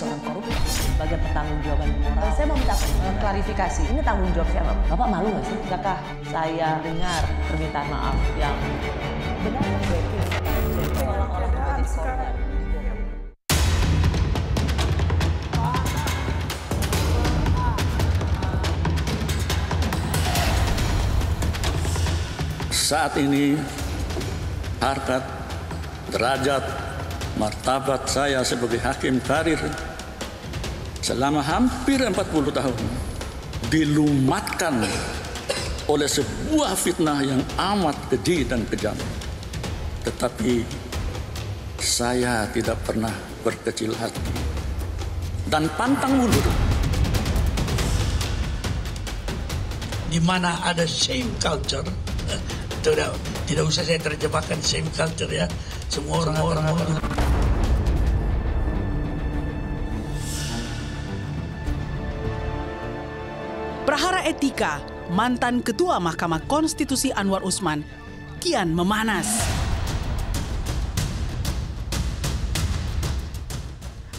seorang koruptor sebagai pertanggung jawaban moral. Saya mau minta eh, klarifikasi, ini tanggung jawab siapa? Bapak malu nggak sih? Kakak, saya dengar permintaan maaf yang benar? Saat ini harkat, derajat, martabat saya sebagai hakim karir selama hampir 40 tahun dilumatkan oleh sebuah fitnah yang amat keji dan kejam. Tetapi saya tidak pernah berkecil hati dan pantang mundur. Di mana ada same culture, tidak, tidak usah saya terjebakkan same culture ya, semua orang, semua orang, orang, orang. orang. Prahara etika mantan Ketua Mahkamah Konstitusi Anwar Usman kian memanas.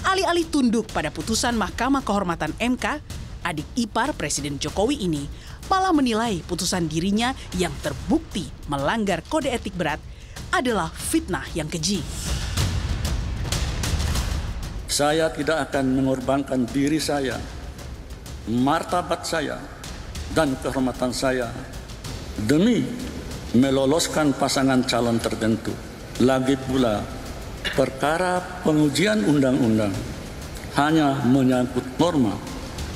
Alih-alih tunduk pada putusan Mahkamah Kehormatan MK, adik ipar Presiden Jokowi ini malah menilai putusan dirinya yang terbukti melanggar kode etik berat adalah fitnah yang keji. Saya tidak akan mengorbankan diri saya martabat saya dan kehormatan saya demi meloloskan pasangan calon tertentu. Lagi pula, perkara pengujian undang-undang hanya menyangkut norma,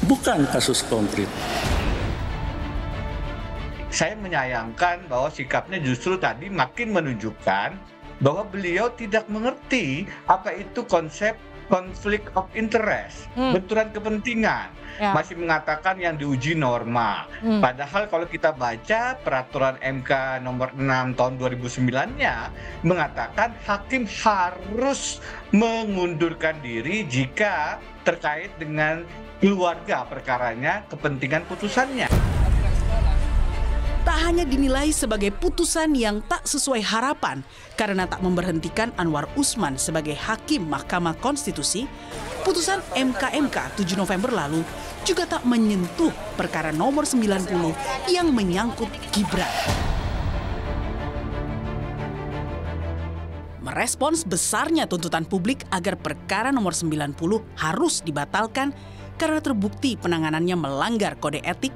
bukan kasus konkret. Saya menyayangkan bahwa sikapnya justru tadi makin menunjukkan bahwa beliau tidak mengerti apa itu konsep konflik of interest, hmm. benturan kepentingan. Ya. Masih mengatakan yang diuji norma. Hmm. Padahal kalau kita baca peraturan MK nomor 6 tahun 2009-nya mengatakan hakim harus mengundurkan diri jika terkait dengan keluarga perkaranya, kepentingan putusannya tak hanya dinilai sebagai putusan yang tak sesuai harapan karena tak memberhentikan Anwar Usman sebagai hakim Mahkamah Konstitusi, putusan MKMK 7 November lalu juga tak menyentuh perkara nomor 90 yang menyangkut Gibran. Merespons besarnya tuntutan publik agar perkara nomor 90 harus dibatalkan karena terbukti penanganannya melanggar kode etik,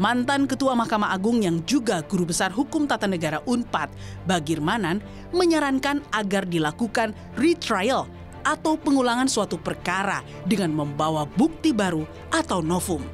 Mantan Ketua Mahkamah Agung yang juga Guru Besar Hukum Tata Negara UNPAD, Bagir Manan, menyarankan agar dilakukan retrial atau pengulangan suatu perkara dengan membawa bukti baru atau novum.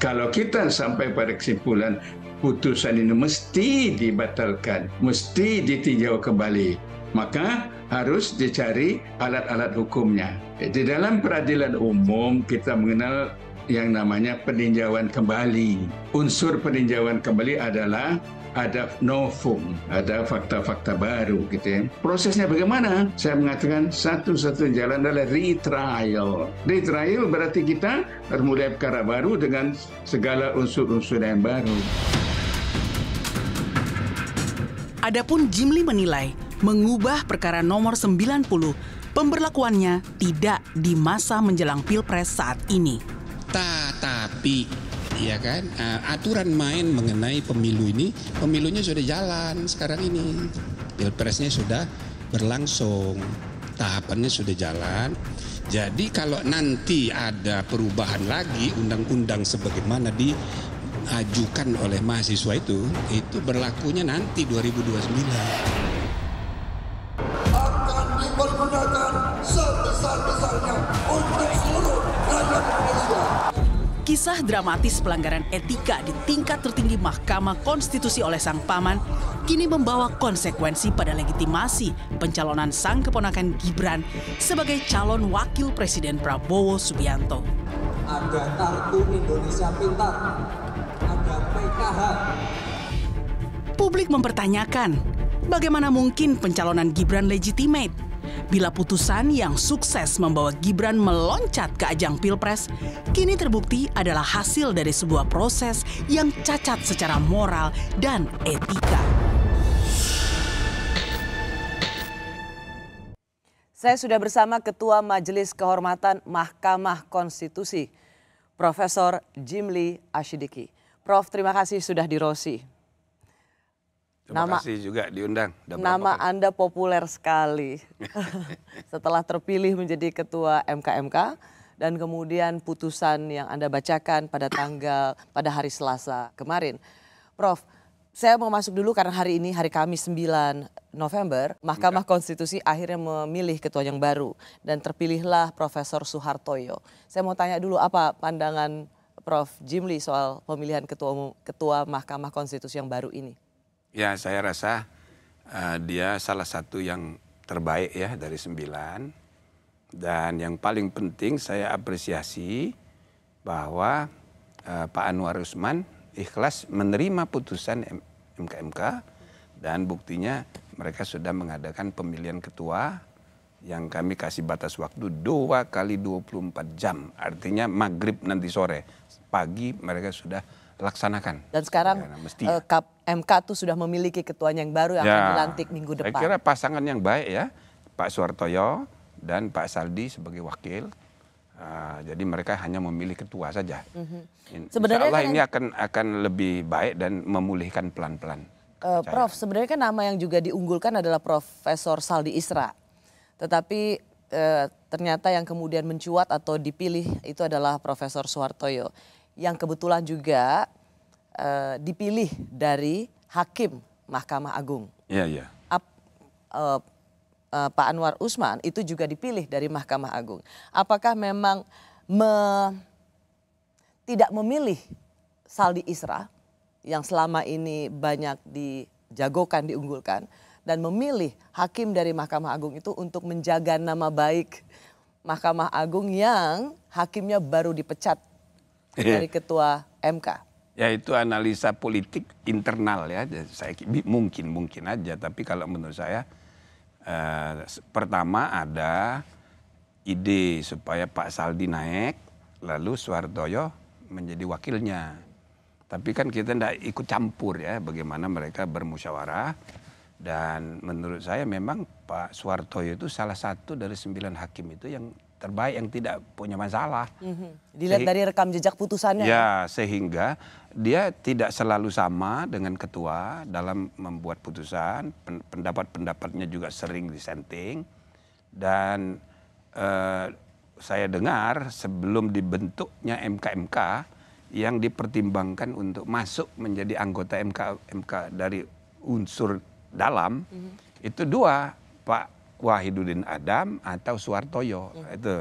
Kalau kita sampai pada kesimpulan putusan ini mesti dibatalkan, mesti ditinjau kembali, maka harus dicari alat-alat hukumnya. Di dalam peradilan umum kita mengenal yang namanya peninjauan kembali. Unsur peninjauan kembali adalah ada novum, ada fakta-fakta baru gitu ya. Prosesnya bagaimana? Saya mengatakan satu-satunya jalan adalah retrial. Retrial berarti kita bermulai perkara baru dengan segala unsur-unsur yang baru. Adapun Jimli menilai mengubah perkara nomor 90 pemberlakuannya tidak di masa menjelang Pilpres saat ini. Tetapi ya kan ah, aturan main mengenai pemilu ini pemilunya sudah jalan sekarang ini pilpresnya sudah berlangsung tahapannya sudah jalan jadi kalau nanti ada perubahan lagi undang-undang sebagaimana diajukan oleh mahasiswa itu itu berlakunya nanti 2029 akan dipergunakan sebesar-besarnya Kisah dramatis pelanggaran etika di tingkat tertinggi Mahkamah Konstitusi oleh sang paman kini membawa konsekuensi pada legitimasi pencalonan sang keponakan Gibran sebagai calon wakil Presiden Prabowo Subianto. Ada kartu Indonesia Pintar, ada PKH. Publik mempertanyakan, bagaimana mungkin pencalonan Gibran legitimate Bila putusan yang sukses membawa Gibran meloncat ke ajang Pilpres, kini terbukti adalah hasil dari sebuah proses yang cacat secara moral dan etika. Saya sudah bersama Ketua Majelis Kehormatan Mahkamah Konstitusi, Profesor Jimli Ashidiki. Prof, terima kasih sudah di Rosi. Terima nama, kasih juga diundang. Udah nama kali. Anda populer sekali. Setelah terpilih menjadi ketua MKMK dan kemudian putusan yang Anda bacakan pada tanggal pada hari Selasa kemarin. Prof, saya mau masuk dulu karena hari ini hari Kamis 9 November, Mahkamah Enggak. Ya. Konstitusi akhirnya memilih ketua yang baru dan terpilihlah Profesor Suhartoyo. Saya mau tanya dulu apa pandangan Prof Jimli soal pemilihan ketua ketua Mahkamah Konstitusi yang baru ini? Ya saya rasa uh, dia salah satu yang terbaik ya dari sembilan. Dan yang paling penting saya apresiasi bahwa uh, Pak Anwar Usman ikhlas menerima putusan MKMK dan buktinya mereka sudah mengadakan pemilihan ketua yang kami kasih batas waktu dua kali 24 jam. Artinya maghrib nanti sore. Pagi mereka sudah laksanakan. Dan sekarang ya, mesti. Ya. Eh, Kap, MK itu sudah memiliki ketuanya yang baru yang ya, akan dilantik minggu depan. Saya kira pasangan yang baik ya Pak Suartoyo dan Pak Saldi sebagai wakil. Uh, jadi mereka hanya memilih ketua saja. Mm-hmm. Sebenarnya Allah kan ini akan akan lebih baik dan memulihkan pelan-pelan. Uh, Prof, sebenarnya kan nama yang juga diunggulkan adalah Profesor Saldi Isra. Tetapi uh, ternyata yang kemudian mencuat atau dipilih itu adalah Profesor Suhartoyo yang kebetulan juga uh, dipilih dari hakim Mahkamah Agung. Iya, yeah, iya. uh, uh, Pak Anwar Usman itu juga dipilih dari Mahkamah Agung. Apakah memang me, tidak memilih Saldi Isra yang selama ini banyak dijagokan, diunggulkan dan memilih hakim dari Mahkamah Agung itu untuk menjaga nama baik Mahkamah Agung yang hakimnya baru dipecat Iya. dari ketua MK? Ya itu analisa politik internal ya. Saya mungkin mungkin aja, tapi kalau menurut saya eh, pertama ada ide supaya Pak Saldi naik, lalu Suhartoyo menjadi wakilnya. Tapi kan kita tidak ikut campur ya bagaimana mereka bermusyawarah. Dan menurut saya memang Pak Suhartoyo itu salah satu dari sembilan hakim itu yang terbaik yang tidak punya masalah. Mm-hmm. Dilihat Sehi- dari rekam jejak putusannya. Ya, ya, sehingga dia tidak selalu sama dengan ketua dalam membuat putusan, pendapat-pendapatnya juga sering disenting dan eh, saya dengar sebelum dibentuknya MKMK yang dipertimbangkan untuk masuk menjadi anggota MKMK MK dari unsur dalam mm-hmm. itu dua Pak Wahidudin Adam atau Suartoyo hmm. Iya. itu.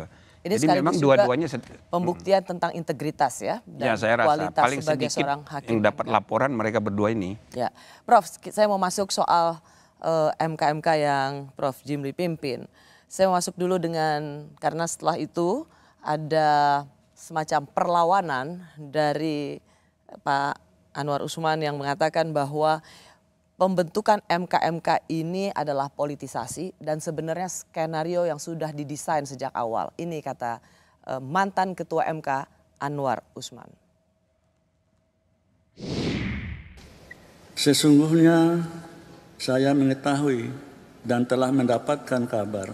Ini Jadi memang dua-duanya pembuktian hmm. tentang integritas ya, ya dan ya, saya kualitas paling sebagai seorang hakim yang dapat laporan mereka berdua ini. Ya, Prof, saya mau masuk soal eh, MK-MK yang Prof Jimli pimpin. Saya mau masuk dulu dengan karena setelah itu ada semacam perlawanan dari Pak Anwar Usman yang mengatakan bahwa pembentukan MKMK ini adalah politisasi dan sebenarnya skenario yang sudah didesain sejak awal. Ini kata eh, mantan ketua MK Anwar Usman. Sesungguhnya saya mengetahui dan telah mendapatkan kabar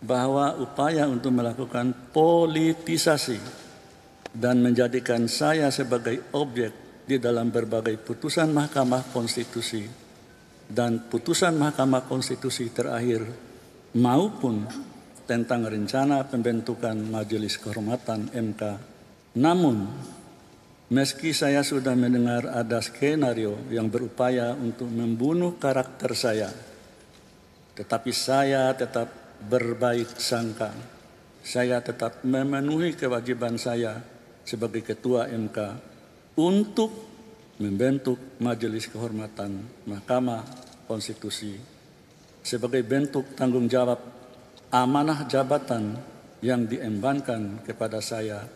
bahwa upaya untuk melakukan politisasi dan menjadikan saya sebagai objek di dalam berbagai putusan Mahkamah Konstitusi dan putusan Mahkamah Konstitusi terakhir maupun tentang rencana pembentukan Majelis Kehormatan MK. Namun, meski saya sudah mendengar ada skenario yang berupaya untuk membunuh karakter saya, tetapi saya tetap berbaik sangka. Saya tetap memenuhi kewajiban saya sebagai ketua MK untuk membentuk Majelis Kehormatan Mahkamah Konstitusi sebagai bentuk tanggung jawab amanah jabatan yang diembankan kepada saya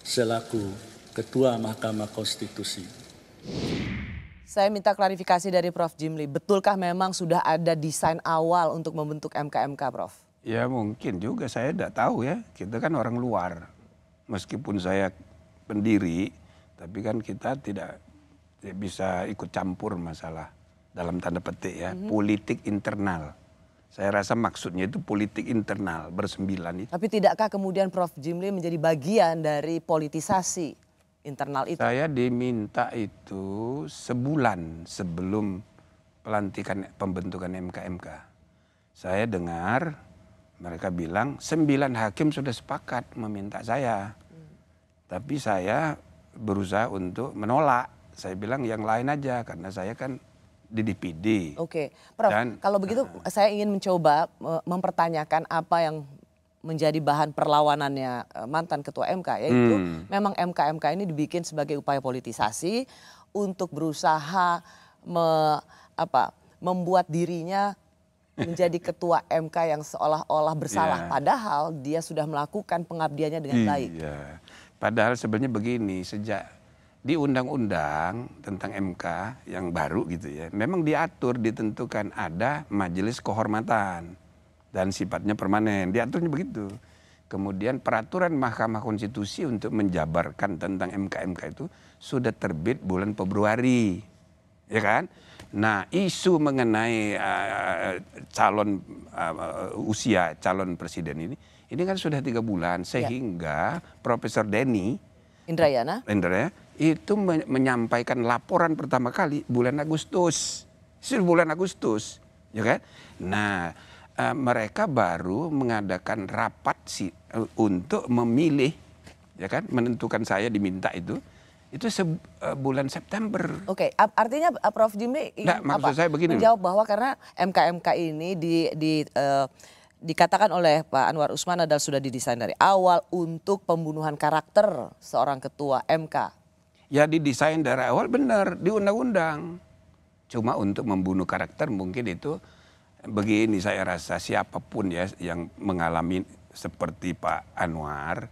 selaku Ketua Mahkamah Konstitusi. Saya minta klarifikasi dari Prof. Jimli, betulkah memang sudah ada desain awal untuk membentuk MKMK, Prof? Ya mungkin juga, saya tidak tahu ya. Kita kan orang luar. Meskipun saya pendiri, tapi kan kita tidak bisa ikut campur masalah dalam tanda petik ya, mm -hmm. politik internal. Saya rasa maksudnya itu politik internal bersembilan itu. Tapi tidakkah kemudian Prof. Jimli menjadi bagian dari politisasi internal itu? Saya diminta itu sebulan sebelum pelantikan pembentukan MKMK. Saya dengar mereka bilang sembilan hakim sudah sepakat meminta saya. Hmm. Tapi saya berusaha untuk menolak. Saya bilang yang lain aja karena saya kan di DPD. Oke, Prof. Dan, kalau begitu uh, saya ingin mencoba mempertanyakan apa yang menjadi bahan perlawanannya eh, mantan ketua MK yaitu hmm. memang MK MK ini dibikin sebagai upaya politisasi untuk berusaha me, apa membuat dirinya menjadi ketua MK yang seolah-olah bersalah yeah. padahal dia sudah melakukan pengabdiannya dengan iya. baik. Yeah. Padahal sebenarnya begini, sejak di undang-undang tentang MK yang baru gitu ya, memang diatur ditentukan ada majelis kehormatan dan sifatnya permanen, diaturnya begitu. Kemudian peraturan Mahkamah Konstitusi untuk menjabarkan tentang MK-MK itu sudah terbit bulan Februari, ya kan? Nah, isu mengenai uh, calon uh, usia calon presiden ini ini kan sudah tiga bulan ya. sehingga ya. Profesor Denny Indrayana Indra, itu menyampaikan laporan pertama kali bulan Agustus. Sudah bulan Agustus, ya kan? Nah, uh, mereka baru mengadakan rapat si uh, untuk memilih ya kan menentukan saya diminta itu itu se eh, bulan September. Oke, okay. artinya eh, Prof Jimmy nah, maksud apa? saya begini. menjawab bahwa karena MKMK ini di di uh, dikatakan oleh Pak Anwar Usman adalah sudah didesain dari awal untuk pembunuhan karakter seorang ketua MK. Ya didesain dari awal benar di undang-undang. Cuma untuk membunuh karakter mungkin itu begini saya rasa siapapun ya yang mengalami seperti Pak Anwar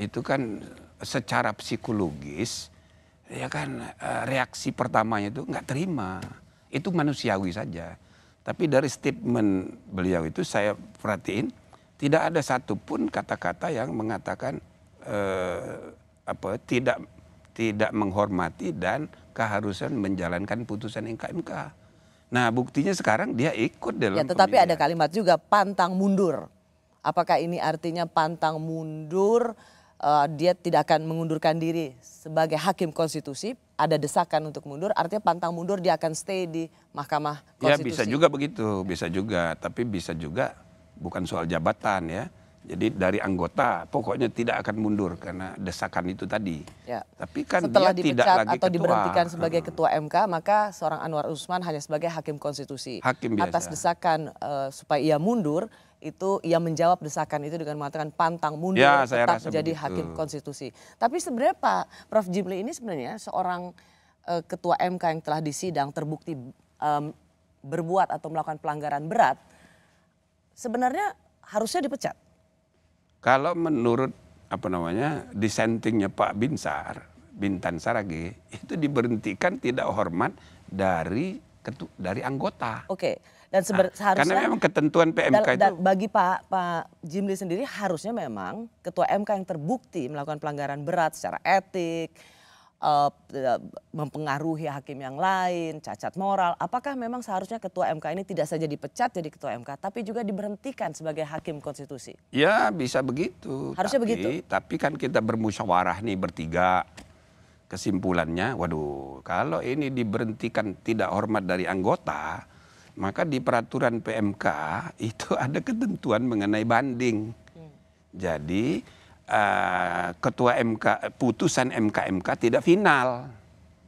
itu kan secara psikologis ya kan eh, reaksi pertamanya itu nggak terima. Itu manusiawi saja tapi dari statement beliau itu saya perhatiin tidak ada satupun kata-kata yang mengatakan eh, apa tidak tidak menghormati dan keharusan menjalankan putusan MKMK. Nah buktinya sekarang dia ikut dalam. Ya, tetapi pemilihan. ada kalimat juga pantang mundur. Apakah ini artinya pantang mundur? Uh, dia tidak akan mengundurkan diri sebagai hakim konstitusi ada desakan untuk mundur, artinya pantang mundur dia akan stay di Mahkamah Konstitusi. Ya bisa juga begitu, bisa juga, tapi bisa juga bukan soal jabatan ya. Jadi dari anggota pokoknya tidak akan mundur karena desakan itu tadi. Ya. Tapi kan setelah dia tidak lagi atau ketua. diberhentikan sebagai hmm. ketua MK, maka seorang Anwar Usman hanya sebagai hakim konstitusi. Hakim biasa. Atas desakan uh, supaya ia mundur, itu ia menjawab desakan itu dengan mengatakan pantang mundur ya, tetap menjadi begitu. hakim konstitusi. Tapi sebenarnya Pak Prof Jimli ini sebenarnya seorang uh, ketua MK yang telah disidang terbukti um, berbuat atau melakukan pelanggaran berat sebenarnya harusnya dipecat. Kalau menurut apa namanya disentingnya Pak Binsar, Bintan Sarage itu diberhentikan tidak hormat dari ketu, dari anggota. Oke. Okay. Dan seber, nah, seharusnya karena memang ketentuan PMK itu bagi Pak Pak Jimli sendiri harusnya memang ketua MK yang terbukti melakukan pelanggaran berat secara etik eh, mempengaruhi hakim yang lain, cacat moral. Apakah memang seharusnya ketua MK ini tidak saja dipecat jadi ketua MK, tapi juga diberhentikan sebagai hakim konstitusi? Ya bisa begitu. Harusnya tapi, begitu. Tapi kan kita bermusyawarah nih bertiga. Kesimpulannya, waduh, kalau ini diberhentikan tidak hormat dari anggota, maka di peraturan PMK itu ada ketentuan mengenai banding. Jadi uh, ketua MK putusan MKMK -MK tidak final.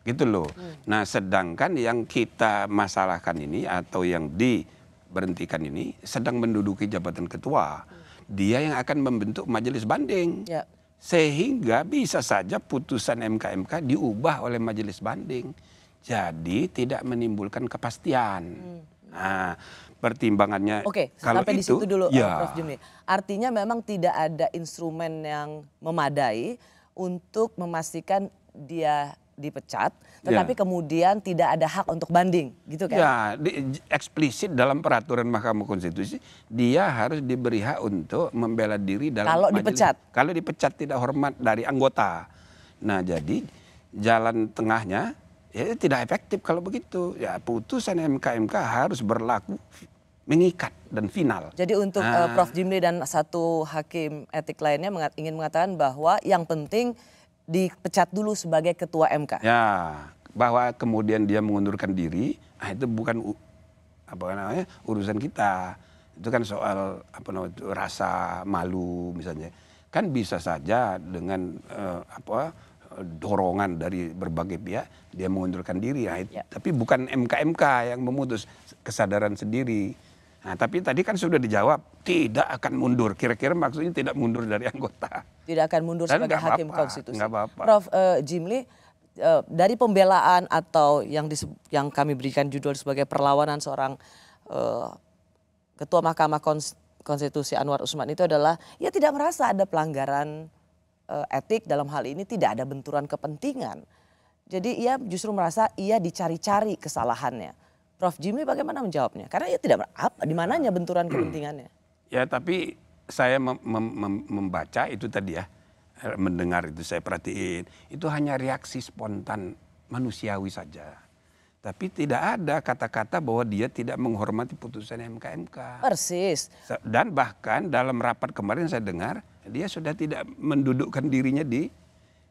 Gitu loh. Nah, sedangkan yang kita masalahkan ini atau yang diberhentikan ini sedang menduduki jabatan ketua. Dia yang akan membentuk majelis banding. Ya sehingga bisa saja putusan MKMK -MK diubah oleh majelis banding. Jadi tidak menimbulkan kepastian. Hmm. Nah, pertimbangannya Oke, kalau sampai itu, di situ dulu eh, ya. Prof Jumli. Artinya memang tidak ada instrumen yang memadai untuk memastikan dia dipecat, ya. tetapi ya. kemudian tidak ada hak untuk banding, gitu kan? Ya, di, eksplisit dalam peraturan Mahkamah Konstitusi dia harus diberi hak untuk membela diri dalam kalau majelis, dipecat, kalau dipecat tidak hormat dari anggota. Nah, jadi jalan tengahnya ya tidak efektif kalau begitu. Ya putusan MK-MK harus berlaku mengikat dan final. Jadi untuk uh, Prof Jimli dan satu hakim etik lainnya mengat ingin mengatakan bahwa yang penting dipecat dulu sebagai ketua MK. Ya, bahwa kemudian dia mengundurkan diri, nah itu bukan apa namanya urusan kita. Itu kan soal apa namanya rasa malu misalnya. Kan bisa saja dengan uh, apa dorongan dari berbagai pihak dia mengundurkan diri. ya. ya. Tapi bukan MKMK yang memutus kesadaran sendiri. Nah, tapi tadi kan sudah dijawab tidak akan mundur. Kira-kira maksudnya tidak mundur dari anggota. Tidak akan mundur Dan sebagai hakim apa, konstitusi. Apa -apa. Prof uh, Jimli uh, dari pembelaan atau yang yang kami berikan judul sebagai perlawanan seorang uh, ketua Mahkamah Konstitusi Anwar Usman itu adalah ya tidak merasa ada pelanggaran Eh, etik dalam hal ini tidak ada benturan kepentingan. Jadi ia justru merasa ia dicari-cari kesalahannya. Prof. Jimmy bagaimana menjawabnya? Karena ia tidak apa di mananya benturan kepentingannya. Ya, tapi saya mem mem membaca itu tadi ya, eh, mendengar itu saya perhatiin, itu hanya reaksi spontan manusiawi saja. Tapi tidak ada kata-kata bahwa dia tidak menghormati putusan MKMK mk Persis. Dan bahkan dalam rapat kemarin saya dengar, dia sudah tidak mendudukkan dirinya di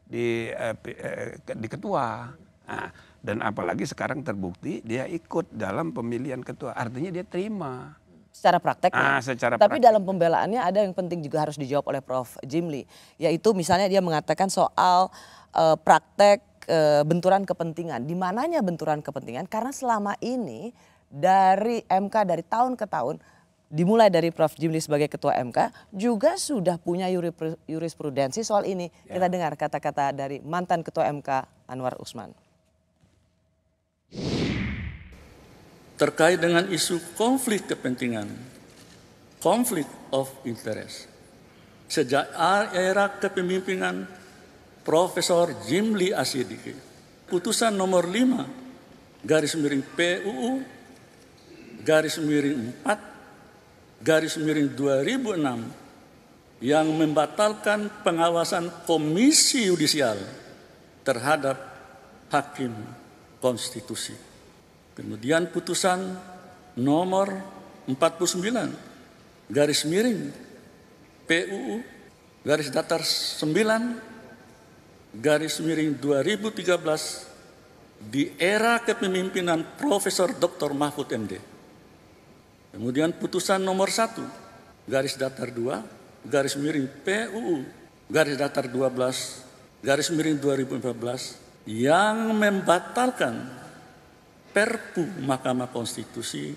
di eh, eh, di ketua. Nah, dan apalagi sekarang terbukti dia ikut dalam pemilihan ketua, artinya dia terima. Secara praktek. Ya. Ah, secara Tapi praktek. dalam pembelaannya ada yang penting juga harus dijawab oleh Prof. Jimli, yaitu misalnya dia mengatakan soal eh, praktek eh, benturan kepentingan. Di mananya benturan kepentingan? Karena selama ini dari MK dari tahun ke tahun dimulai dari Prof. Jimli sebagai Ketua MK juga sudah punya jurisprudensi soal ini. Ya. Kita dengar kata-kata dari mantan Ketua MK Anwar Usman. Terkait dengan isu konflik kepentingan, konflik of interest. Sejak era kepemimpinan Profesor Jimli Asyidiki, putusan nomor 5 garis miring PUU garis miring 4 garis miring 2006 yang membatalkan pengawasan komisi yudisial terhadap hakim konstitusi. Kemudian putusan nomor 49 garis miring PUU garis datar 9 garis miring 2013 di era kepemimpinan Profesor Dr. Mahfud MD Kemudian putusan nomor satu garis datar dua garis miring PUU garis datar 12 garis miring 2014 yang membatalkan Perpu Mahkamah Konstitusi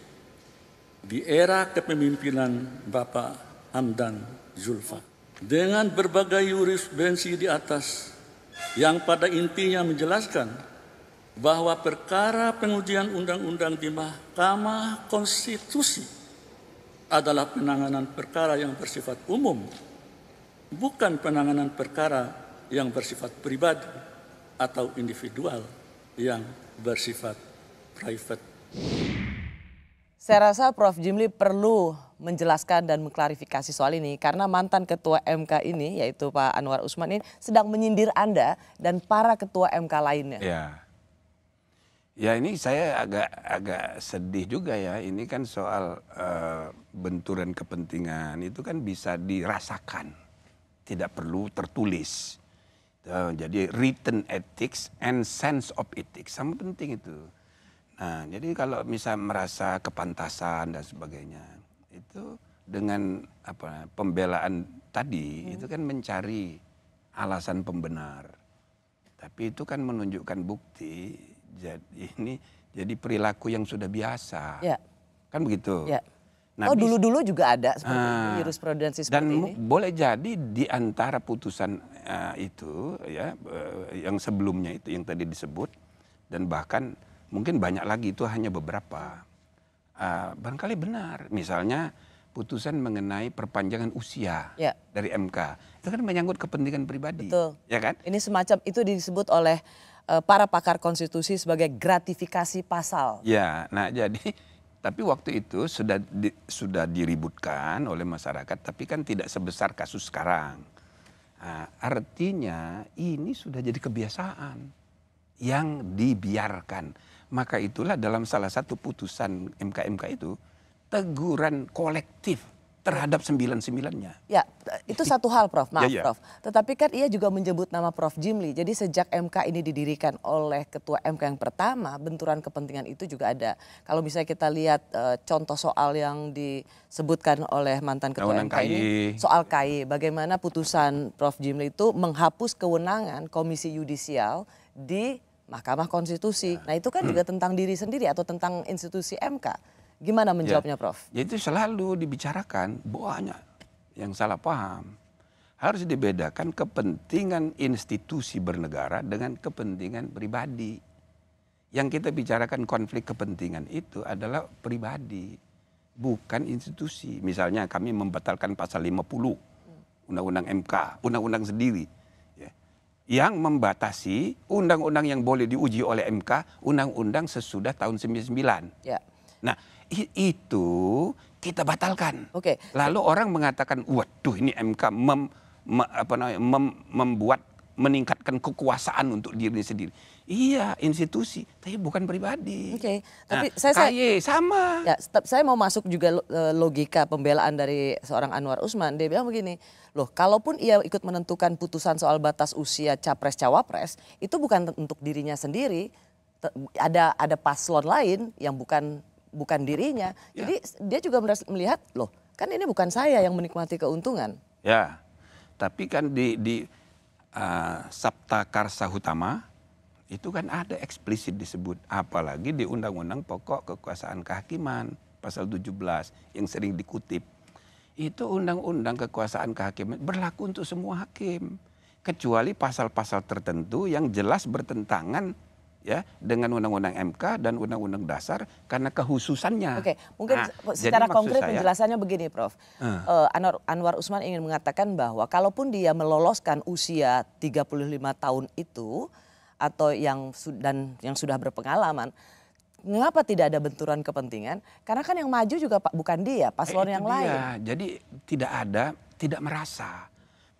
di era kepemimpinan Bapak Hamdan Zulfa dengan berbagai jurisprudensi di atas yang pada intinya menjelaskan bahwa perkara pengujian undang-undang di Mahkamah Konstitusi adalah penanganan perkara yang bersifat umum, bukan penanganan perkara yang bersifat pribadi atau individual yang bersifat private. Saya rasa Prof. Jimli perlu menjelaskan dan mengklarifikasi soal ini karena mantan ketua MK ini yaitu Pak Anwar Usman ini sedang menyindir Anda dan para ketua MK lainnya. Yeah ya ini saya agak agak sedih juga ya ini kan soal uh, benturan kepentingan itu kan bisa dirasakan tidak perlu tertulis uh, jadi written ethics and sense of ethics sama penting itu nah jadi kalau misal merasa kepantasan dan sebagainya itu dengan apa pembelaan tadi hmm. itu kan mencari alasan pembenar tapi itu kan menunjukkan bukti jadi ini jadi perilaku yang sudah biasa. Ya. Kan begitu. Ya. Nah, oh dulu-dulu juga ada seperti uh, jurisprudensi seperti dan ini. Dan boleh jadi di antara putusan uh, itu ya uh, yang sebelumnya itu yang tadi disebut dan bahkan mungkin banyak lagi itu hanya beberapa. Uh, barangkali benar. Misalnya putusan mengenai perpanjangan usia ya. dari MK. Itu kan menyangkut kepentingan pribadi. Betul. Ya kan? Ini semacam itu disebut oleh Eh, para pakar konstitusi sebagai gratifikasi pasal. Ya, nah jadi tapi waktu itu sudah di, sudah diributkan oleh masyarakat, tapi kan tidak sebesar kasus sekarang. Nah, artinya ini sudah jadi kebiasaan yang dibiarkan. Maka itulah dalam salah satu putusan MKMK -MK itu teguran kolektif terhadap sembilan-sembilannya. Ya, itu satu hal Prof, maaf ya, ya. Prof. Tetapi kan ia juga menyebut nama Prof Jimli. Jadi sejak MK ini didirikan oleh ketua MK yang pertama, benturan kepentingan itu juga ada. Kalau misalnya kita lihat e, contoh soal yang disebutkan oleh mantan ketua Kewenang MK KAI. ini, soal KAI, bagaimana putusan Prof Jimli itu menghapus kewenangan komisi yudisial di Mahkamah Konstitusi. Ya. Nah, itu kan juga hmm. tentang diri sendiri atau tentang institusi MK. Gimana ya, menjawabnya ya. Prof? Ya itu selalu dibicarakan banyak yang salah paham. Harus dibedakan kepentingan institusi bernegara dengan kepentingan pribadi. Yang kita bicarakan konflik kepentingan itu adalah pribadi, bukan institusi. Misalnya kami membatalkan pasal 50 Undang-Undang MK, Undang-Undang sendiri ya. yang membatasi undang-undang yang boleh diuji oleh MK, undang-undang sesudah tahun 99. Ya. Nah, itu kita batalkan. Oke. Okay. Lalu orang mengatakan, waduh ini MK mem, me, apa namanya, mem, membuat meningkatkan kekuasaan untuk diri sendiri. Iya, institusi, tapi bukan pribadi. Oke, okay. Nah, tapi nah, saya, saya sama. Ya, saya mau masuk juga eh, logika pembelaan dari seorang Anwar Usman. Dia bilang begini, loh, kalaupun ia ikut menentukan putusan soal batas usia capres cawapres, itu bukan untuk dirinya sendiri. Ada ada paslon lain yang bukan bukan dirinya. Ya. Jadi dia juga melihat loh, kan ini bukan saya yang menikmati keuntungan. Ya. Tapi kan di di uh, Sabta Karsa Utama itu kan ada eksplisit disebut apalagi di Undang-Undang Pokok Kekuasaan Kehakiman pasal 17 yang sering dikutip. Itu Undang-Undang Kekuasaan Kehakiman berlaku untuk semua hakim kecuali pasal-pasal tertentu yang jelas bertentangan ya dengan undang-undang MK dan undang-undang dasar karena kehususannya. Oke, mungkin nah, secara konkret saya, penjelasannya begini, Prof. Uh, uh, Anwar, Usman ingin mengatakan bahwa kalaupun dia meloloskan usia 35 tahun itu atau yang dan yang sudah berpengalaman, mengapa tidak ada benturan kepentingan? Karena kan yang maju juga Pak bukan dia, paslon eh, yang dia. lain. Jadi tidak ada, tidak merasa.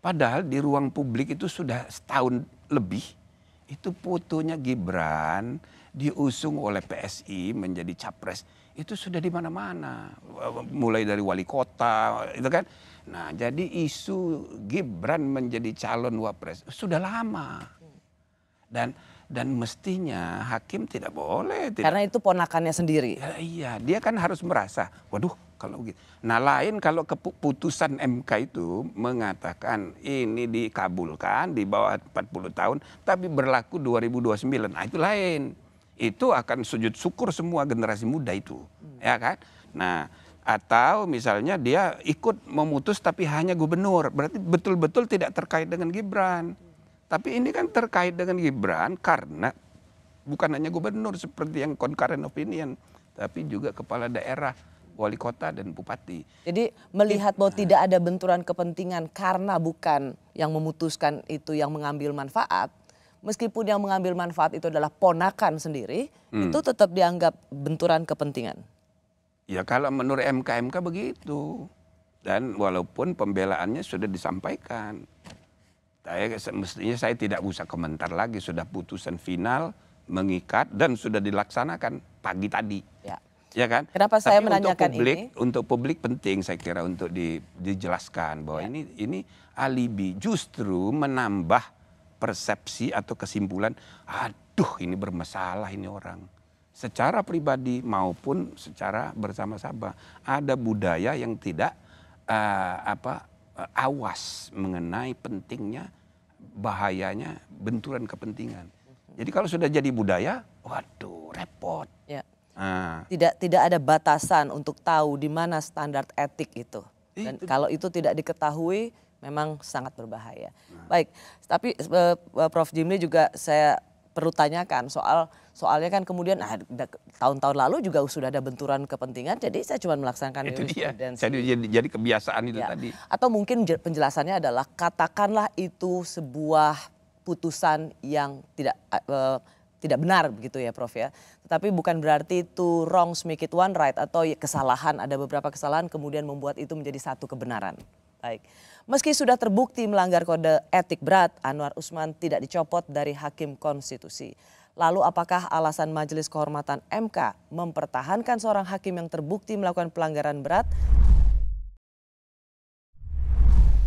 Padahal di ruang publik itu sudah setahun lebih itu fotonya Gibran diusung oleh PSI menjadi capres itu sudah di mana-mana mulai dari wali kota itu kan nah jadi isu Gibran menjadi calon wapres sudah lama dan dan mestinya hakim tidak boleh tidak. karena itu ponakannya sendiri ya, iya dia kan harus merasa waduh kalau gitu. Nah lain kalau keputusan MK itu mengatakan ini dikabulkan di bawah 40 tahun tapi berlaku 2029. Nah itu lain. Itu akan sujud syukur semua generasi muda itu. Hmm. Ya kan? Nah atau misalnya dia ikut memutus tapi hanya gubernur. Berarti betul-betul tidak terkait dengan Gibran. Hmm. Tapi ini kan terkait dengan Gibran karena bukan hanya gubernur seperti yang concurrent opinion. Tapi juga kepala daerah wali kota dan bupati. Jadi melihat bahwa tidak ada benturan kepentingan karena bukan yang memutuskan itu yang mengambil manfaat, meskipun yang mengambil manfaat itu adalah ponakan sendiri, hmm. itu tetap dianggap benturan kepentingan. Ya kalau menurut MKMK -MK begitu. Dan walaupun pembelaannya sudah disampaikan. Saya, mestinya saya tidak usah komentar lagi, sudah putusan final mengikat dan sudah dilaksanakan pagi tadi. Ya ya kan? Kenapa Tapi menanyakan untuk publik, ini? Untuk publik penting saya kira untuk di, dijelaskan bahwa ya. ini ini alibi justru menambah persepsi atau kesimpulan, aduh ini bermasalah ini orang. Secara pribadi maupun secara bersama-sama ada budaya yang tidak uh, apa uh, awas mengenai pentingnya bahayanya benturan kepentingan. Jadi kalau sudah jadi budaya, waduh repot. Ya. Ah. Tidak tidak ada batasan untuk tahu di mana standar etik itu. Dan itu. kalau itu tidak diketahui memang sangat berbahaya. Nah. Baik, tapi uh, Prof Jimli juga saya perlu tanyakan soal soalnya kan kemudian ah, tahun-tahun lalu juga sudah ada benturan kepentingan jadi saya cuma melaksanakan itu dia jadi, jadi jadi kebiasaan itu ya. tadi atau mungkin penjelasannya adalah katakanlah itu sebuah putusan yang tidak uh, tidak benar begitu ya Prof ya. Tetapi bukan berarti two wrongs make it one right atau kesalahan ada beberapa kesalahan kemudian membuat itu menjadi satu kebenaran. Baik. Meski sudah terbukti melanggar kode etik berat, Anwar Usman tidak dicopot dari Hakim Konstitusi. Lalu apakah alasan Majelis Kehormatan MK mempertahankan seorang hakim yang terbukti melakukan pelanggaran berat?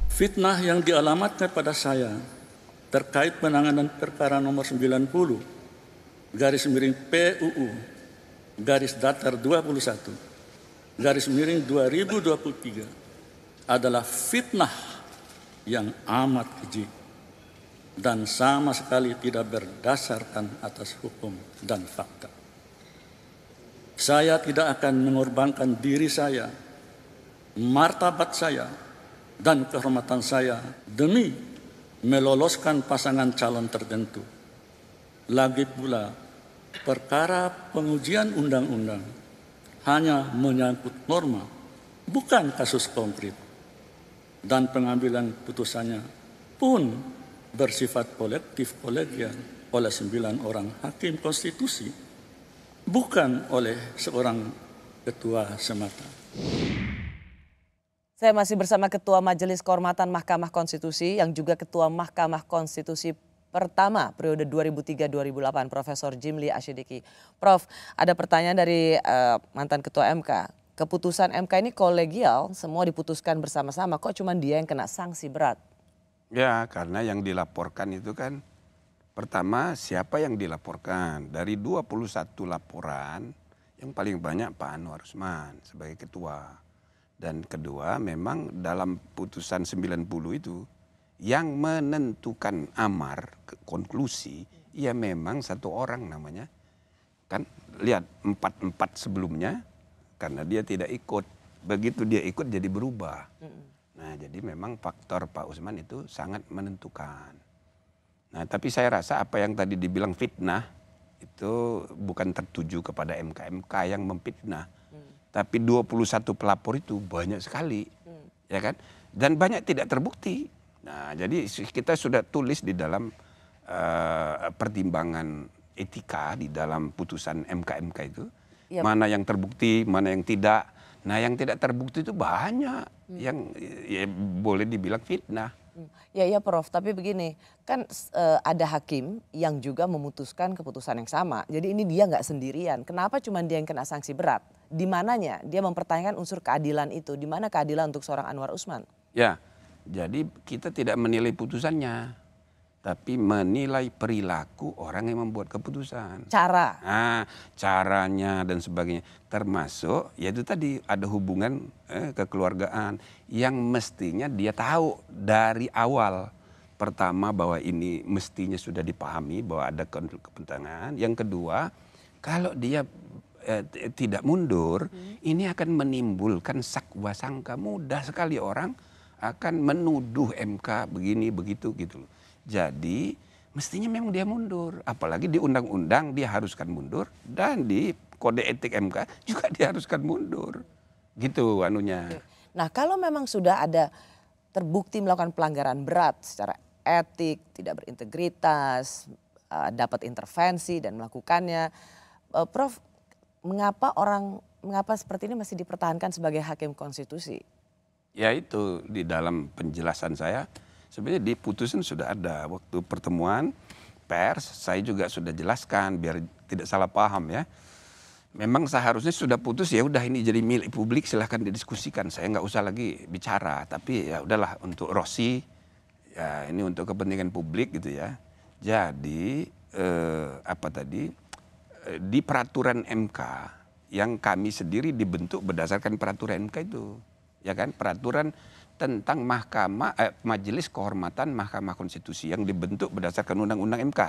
Fitnah yang dialamatkan pada saya terkait penanganan perkara nomor 90 garis miring PUU garis datar 21 garis miring 2023 adalah fitnah yang amat keji dan sama sekali tidak berdasarkan atas hukum dan fakta. Saya tidak akan mengorbankan diri saya, martabat saya, dan kehormatan saya demi meloloskan pasangan calon tertentu lagi pula perkara pengujian undang-undang hanya menyangkut norma, bukan kasus konkret. Dan pengambilan putusannya pun bersifat kolektif kolegial oleh sembilan orang hakim konstitusi, bukan oleh seorang ketua semata. Saya masih bersama Ketua Majelis Kehormatan Mahkamah Konstitusi yang juga Ketua Mahkamah Konstitusi pertama periode 2003-2008 Profesor Jimli Asyidiki. Prof, ada pertanyaan dari uh, mantan ketua MK. Keputusan MK ini kolegial, semua diputuskan bersama-sama. Kok cuma dia yang kena sanksi berat? Ya, karena yang dilaporkan itu kan pertama siapa yang dilaporkan. Dari 21 laporan yang paling banyak Pak Anwar Usman sebagai ketua. Dan kedua memang dalam putusan 90 itu yang menentukan amar konklusi ya memang satu orang namanya kan lihat empat empat sebelumnya karena dia tidak ikut begitu dia ikut jadi berubah nah jadi memang faktor Pak Usman itu sangat menentukan nah tapi saya rasa apa yang tadi dibilang fitnah itu bukan tertuju kepada MKMK yang memfitnah mm. dua tapi 21 pelapor itu banyak sekali mm. ya kan dan banyak tidak terbukti Nah, jadi kita sudah tulis di dalam uh, pertimbangan etika di dalam putusan MKMK mk itu. ya. Mana yang terbukti, mana yang tidak. Nah, yang tidak terbukti itu banyak hmm. yang ya, boleh dibilang fitnah. Hmm. Ya, ya, Prof. Tapi begini, kan e, ada hakim yang juga memutuskan keputusan yang sama. Jadi ini dia nggak sendirian. Kenapa cuma dia yang kena sanksi berat? Di mananya dia mempertanyakan unsur keadilan itu? Di mana keadilan untuk seorang Anwar Usman? Ya, jadi kita tidak menilai putusannya, tapi menilai perilaku orang yang membuat keputusan. Cara. Nah, caranya dan sebagainya. Termasuk ya itu tadi ada hubungan eh, kekeluargaan yang mestinya dia tahu dari awal. Pertama bahwa ini mestinya sudah dipahami bahwa ada konflik kepentingan. Yang kedua, kalau dia eh, tidak mundur, hmm. ini akan menimbulkan sakwa sangka mudah sekali orang akan menuduh MK begini begitu gitu loh. Jadi mestinya memang dia mundur, apalagi di undang-undang dia haruskan mundur dan di kode etik MK juga dia haruskan mundur. Gitu anunya. Nah, kalau memang sudah ada terbukti melakukan pelanggaran berat secara etik, tidak berintegritas, eh, dapat intervensi dan melakukannya. Eh, Prof, mengapa orang mengapa seperti ini masih dipertahankan sebagai hakim konstitusi? ya itu di dalam penjelasan saya sebenarnya di putusan sudah ada waktu pertemuan pers saya juga sudah jelaskan biar tidak salah paham ya. Memang seharusnya sudah putus ya udah ini jadi milik publik silahkan didiskusikan saya nggak usah lagi bicara tapi ya udahlah untuk Rossi ya ini untuk kepentingan publik gitu ya. Jadi eh, apa tadi di peraturan MK yang kami sendiri dibentuk berdasarkan peraturan MK itu ya kan peraturan tentang mahkamah eh, majelis kehormatan Mahkamah Konstitusi yang dibentuk berdasarkan undang-undang MK.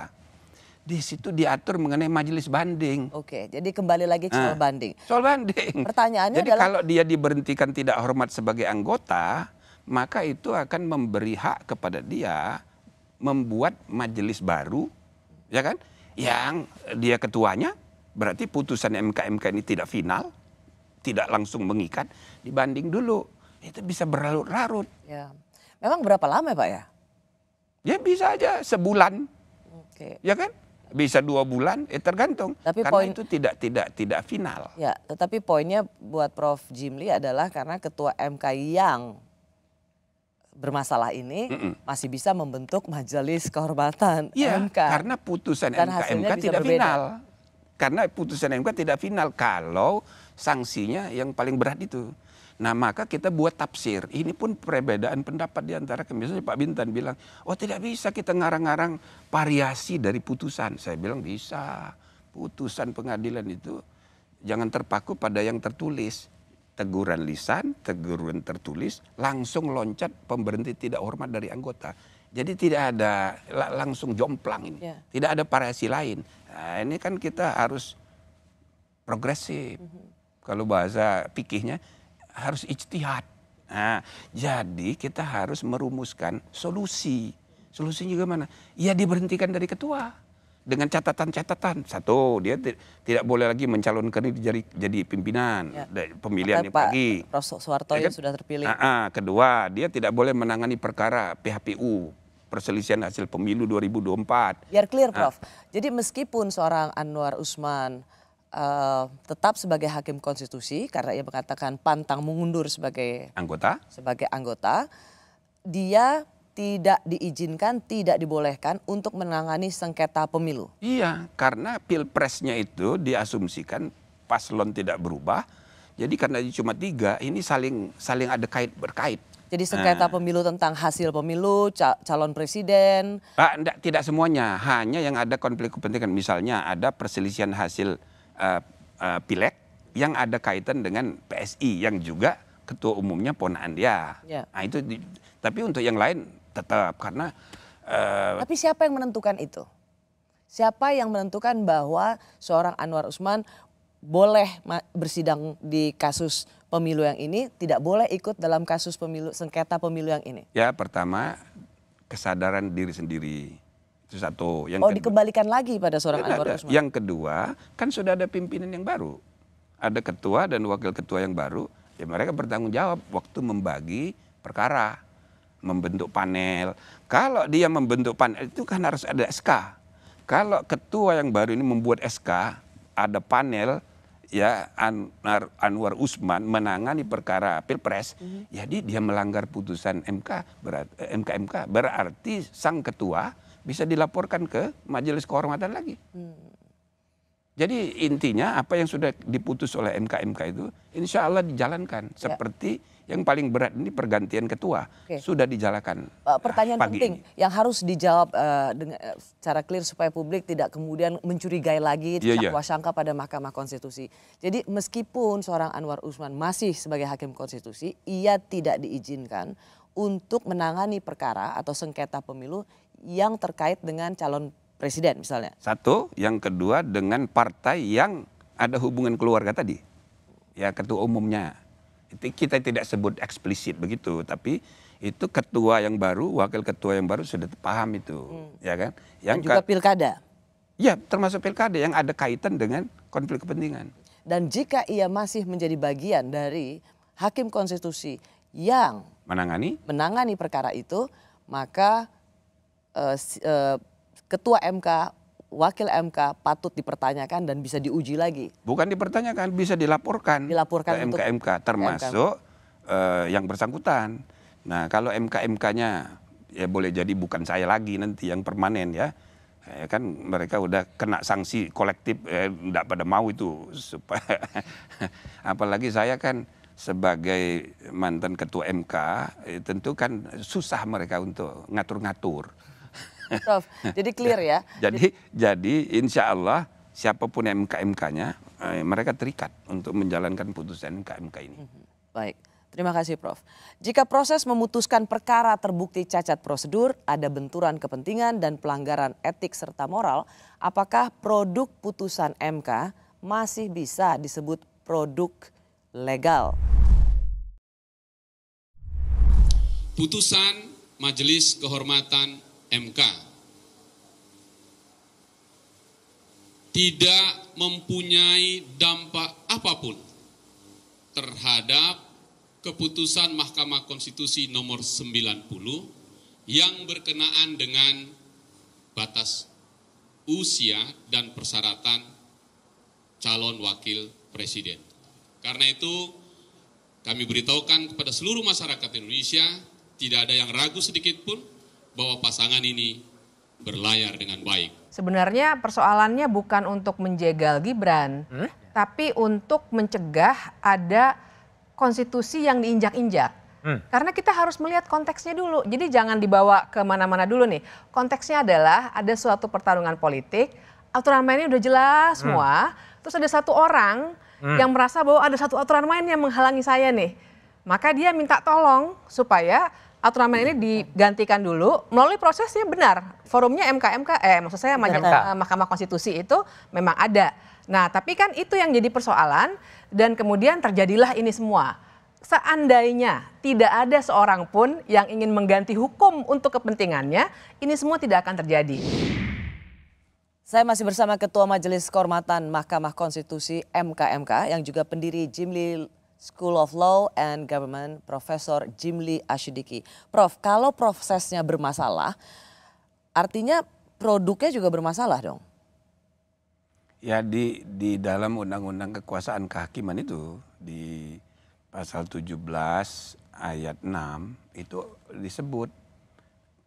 Di situ diatur mengenai majelis banding. Oke, jadi kembali lagi nah, soal nah, banding. Soal banding. Pertanyaannya jadi adalah kalau dia diberhentikan tidak hormat sebagai anggota, maka itu akan memberi hak kepada dia membuat majelis baru, ya kan? Yang dia ketuanya berarti putusan MK MK ini tidak final tidak langsung mengikat dibanding dulu itu bisa berlarut-larut. Ya. Memang berapa lama ya, Pak ya? Ya bisa aja sebulan. Oke. Ya kan? Bisa dua bulan, eh, tergantung. Tapi karena poin, itu tidak tidak tidak final. Ya, tetapi poinnya buat Prof. Jimli adalah karena ketua MK yang bermasalah ini mm -mm. masih bisa membentuk majelis kehormatan ya, MK. Karena putusan mk MK, MK tidak berbeda. final. Karena putusan MK tidak final kalau sanksinya yang paling berat itu. Nah maka kita buat tafsir. Ini pun perbedaan pendapat di antara misalnya Pak Bintan bilang, oh tidak bisa kita ngarang-ngarang variasi dari putusan. Saya bilang bisa. Putusan pengadilan itu jangan terpaku pada yang tertulis. Teguran lisan, teguran tertulis, langsung loncat pemberhenti tidak hormat dari anggota. Jadi tidak ada langsung jomplang ini. Yeah. Tidak ada variasi lain. Nah ini kan kita harus progresif. Kalau bahasa pikihnya harus ijtihad. Nah, jadi kita harus merumuskan solusi. Solusinya gimana? Ya diberhentikan dari ketua dengan catatan-catatan. Satu, dia tidak boleh lagi mencalonkan diri jadi, jadi pimpinan ya. pemilihan Pak pagi. Pak Soeharto ya kan? sudah terpilih. Nah, kedua, dia tidak boleh menangani perkara PHPU perselisihan hasil pemilu 2024. Biar clear nah. Prof, nah. jadi meskipun seorang Anwar Usman uh, tetap sebagai hakim konstitusi karena ia mengatakan pantang mengundur sebagai anggota sebagai anggota dia tidak diizinkan tidak dibolehkan untuk menangani sengketa pemilu iya karena pilpresnya itu diasumsikan paslon tidak berubah jadi karena cuma tiga ini saling saling ada kait berkait jadi nah. sengketa nah. pemilu tentang hasil pemilu, calon presiden. Pak, enggak, tidak semuanya, hanya yang ada konflik kepentingan. Misalnya ada perselisihan hasil uh, uh, pileg yang ada kaitan dengan PSI yang juga ketua umumnya ponaan dia. Ya. Nah itu, di, tapi untuk yang lain tetap karena. Uh, tapi siapa yang menentukan itu? Siapa yang menentukan bahwa seorang Anwar Usman boleh bersidang di kasus pemilu yang ini tidak boleh ikut dalam kasus pemilu sengketa pemilu yang ini? Ya, pertama kesadaran diri sendiri. Itu satu. Yang oh, kedua, dikembalikan lagi pada seorang Anwar ada. Yang kedua, kan sudah ada pimpinan yang baru. Ada ketua dan wakil ketua yang baru. Ya mereka bertanggung jawab waktu membagi perkara. Membentuk panel. Kalau dia membentuk panel itu kan harus ada SK. Kalau ketua yang baru ini membuat SK, ada panel, ya Anwar, Anwar Usman menangani perkara Pilpres, mm-hmm. jadi dia melanggar putusan MK berat, eh, MK berarti sang ketua bisa dilaporkan ke Majelis Kehormatan lagi. Mm. Jadi intinya apa yang sudah diputus oleh MK MK itu, insya Allah dijalankan ya. seperti yang paling berat ini pergantian ketua Oke. sudah dijalankan. Eh, pertanyaan ah, pagi penting ini. yang harus dijawab uh, dengan eh, cara clear supaya publik tidak kemudian mencurigai lagi yeah, iya, iya. yeah. sangka pada Mahkamah Konstitusi. Jadi meskipun seorang Anwar Usman masih sebagai hakim konstitusi, ia tidak diizinkan untuk menangani perkara atau sengketa pemilu yang terkait dengan calon presiden misalnya. Satu, yang kedua dengan partai yang ada hubungan keluarga tadi. Ya ketua umumnya kita tidak sebut eksplisit begitu, tapi itu ketua yang baru, wakil ketua yang baru sudah paham itu, hmm. ya kan? Yang Dan juga pilkada. Ya, termasuk pilkada yang ada kaitan dengan konflik kepentingan. Dan jika ia masih menjadi bagian dari hakim konstitusi yang menangani menangani perkara itu, maka uh, uh, ketua MK wakil MK patut dipertanyakan dan bisa diuji lagi? Bukan dipertanyakan, bisa dilaporkan. Dilaporkan ke MK MK termasuk MK. Uh, eh, yang bersangkutan. Nah, kalau MK MK-nya ya boleh jadi bukan saya lagi nanti yang permanen ya. Ya kan mereka udah kena sanksi kolektif tidak eh, pada mau itu supaya apalagi saya kan sebagai mantan ketua MK eh, tentu kan susah mereka untuk ngatur-ngatur Sof, jadi clear ya. jadi jadi insya Allah siapapun MK-MK-nya eh, mereka terikat untuk menjalankan putusan MK-MK ini. Mhm. Baik. Terima kasih Prof. Jika proses memutuskan perkara terbukti cacat prosedur, ada benturan kepentingan dan pelanggaran etik serta moral, apakah produk putusan MK masih bisa disebut produk legal? Putusan Majelis Kehormatan MK tidak mempunyai dampak apapun terhadap keputusan Mahkamah Konstitusi nomor 90 yang berkenaan dengan batas usia dan persyaratan calon wakil presiden. Karena itu kami beritahukan kepada seluruh masyarakat Indonesia, tidak ada yang ragu sedikit pun bahwa pasangan ini berlayar dengan baik. Sebenarnya persoalannya bukan untuk menjegal Gibran, hmm? tapi untuk mencegah ada konstitusi yang diinjak-injak. Hmm. Karena kita harus melihat konteksnya dulu. Jadi jangan dibawa kemana mana-mana dulu nih. Konteksnya adalah ada suatu pertarungan politik, aturan mainnya udah jelas hmm. semua, terus ada satu orang hmm. yang merasa bahwa ada satu aturan main yang menghalangi saya nih. Maka dia minta tolong supaya aturan ini iya. digantikan dulu melalui prosesnya benar forumnya MKMK eh maksud saya MK. Eh, Mahkamah Konstitusi itu memang ada nah tapi kan itu yang jadi persoalan dan kemudian terjadilah ini semua seandainya tidak ada seorang pun yang ingin mengganti hukum untuk kepentingannya ini semua tidak akan terjadi saya masih bersama Ketua Majelis Kehormatan Mahkamah Konstitusi MKMK yang juga pendiri Jimli School of Law and Government, Profesor Jimli Ashidiki. Prof, kalau prosesnya bermasalah, artinya produknya juga bermasalah dong? Ya di di dalam undang-undang kekuasaan kehakiman itu di pasal 17 ayat 6 itu disebut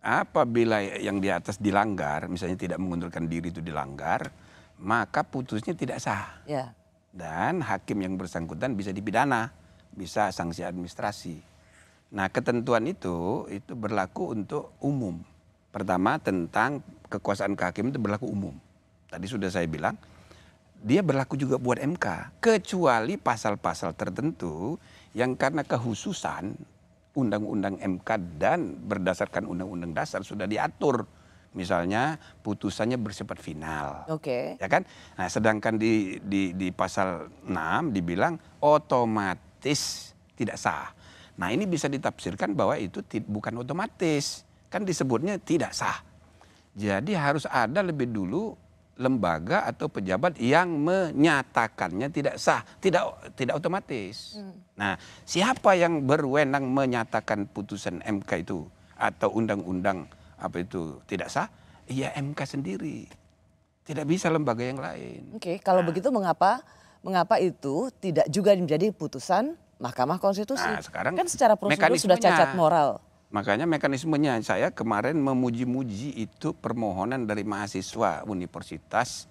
apabila yang di atas dilanggar misalnya tidak mengundurkan diri itu dilanggar maka putusnya tidak sah. Ya. Dan hakim yang bersangkutan bisa dipidana, bisa sanksi administrasi. Nah, ketentuan itu itu berlaku untuk umum. Pertama tentang kekuasaan kehakiman itu berlaku umum. Tadi sudah saya bilang, dia berlaku juga buat MK, kecuali pasal-pasal tertentu yang karena kehususan undang-undang MK dan berdasarkan undang-undang dasar sudah diatur misalnya putusannya bersifat final. Oke. Okay. Ya kan? Nah, sedangkan di di di pasal 6 dibilang otomatis tidak sah. Nah, ini bisa ditafsirkan bahwa itu bukan otomatis. Kan disebutnya tidak sah. Jadi harus ada lebih dulu lembaga atau pejabat yang menyatakannya tidak sah, tidak tidak otomatis. Hmm. Nah, siapa yang berwenang menyatakan putusan MK itu atau undang-undang apa itu tidak sah? Iya MK sendiri. Tidak bisa lembaga yang lain. Oke, okay, kalau nah. begitu mengapa mengapa itu tidak juga menjadi putusan Mahkamah Konstitusi? Nah, sekarang kan secara prosedur sudah cacat moral. Makanya mekanismenya saya kemarin memuji-muji itu permohonan dari mahasiswa Universitas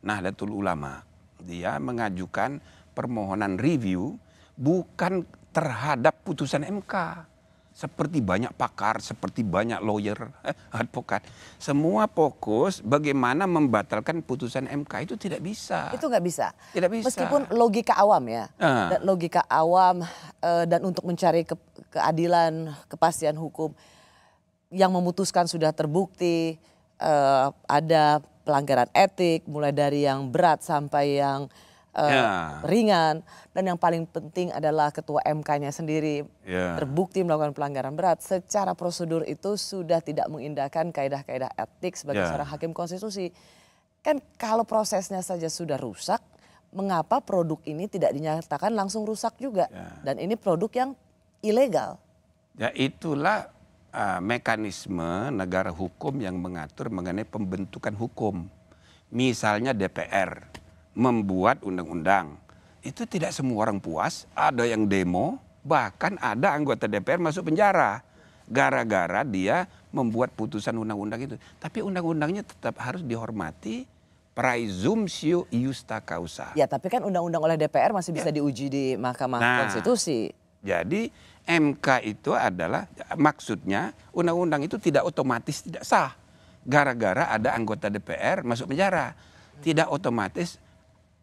Nahdlatul Ulama. Dia mengajukan permohonan review bukan terhadap putusan MK seperti banyak pakar, seperti banyak lawyer, eh, advokat. Semua fokus bagaimana membatalkan putusan MK itu tidak bisa. Itu nggak bisa. Tidak bisa. Meskipun logika awam ya, uh. logika awam eh, dan untuk mencari ke keadilan, kepastian hukum yang memutuskan sudah terbukti eh, ada pelanggaran etik, mulai dari yang berat sampai yang yeah. Ya. ringan dan yang paling penting adalah ketua MK-nya sendiri yeah. terbukti melakukan pelanggaran berat secara prosedur itu sudah tidak mengindahkan kaedah-kaedah etik sebagai yeah. seorang hakim konstitusi kan kalau prosesnya saja sudah rusak mengapa produk ini tidak dinyatakan langsung rusak juga yeah. dan ini produk yang ilegal ya itulah uh, mekanisme negara hukum yang mengatur mengenai pembentukan hukum misalnya DPR membuat undang-undang. Itu tidak semua orang puas, ada yang demo, bahkan ada anggota DPR masuk penjara gara-gara dia membuat putusan undang-undang itu. Tapi undang-undangnya tetap harus dihormati praesumtio iusta causa. Ya, tapi kan undang-undang oleh DPR masih bisa ya. diuji di Mahkamah nah, Konstitusi. Jadi MK itu adalah maksudnya undang-undang itu tidak otomatis tidak sah gara-gara ada anggota DPR masuk penjara. Tidak otomatis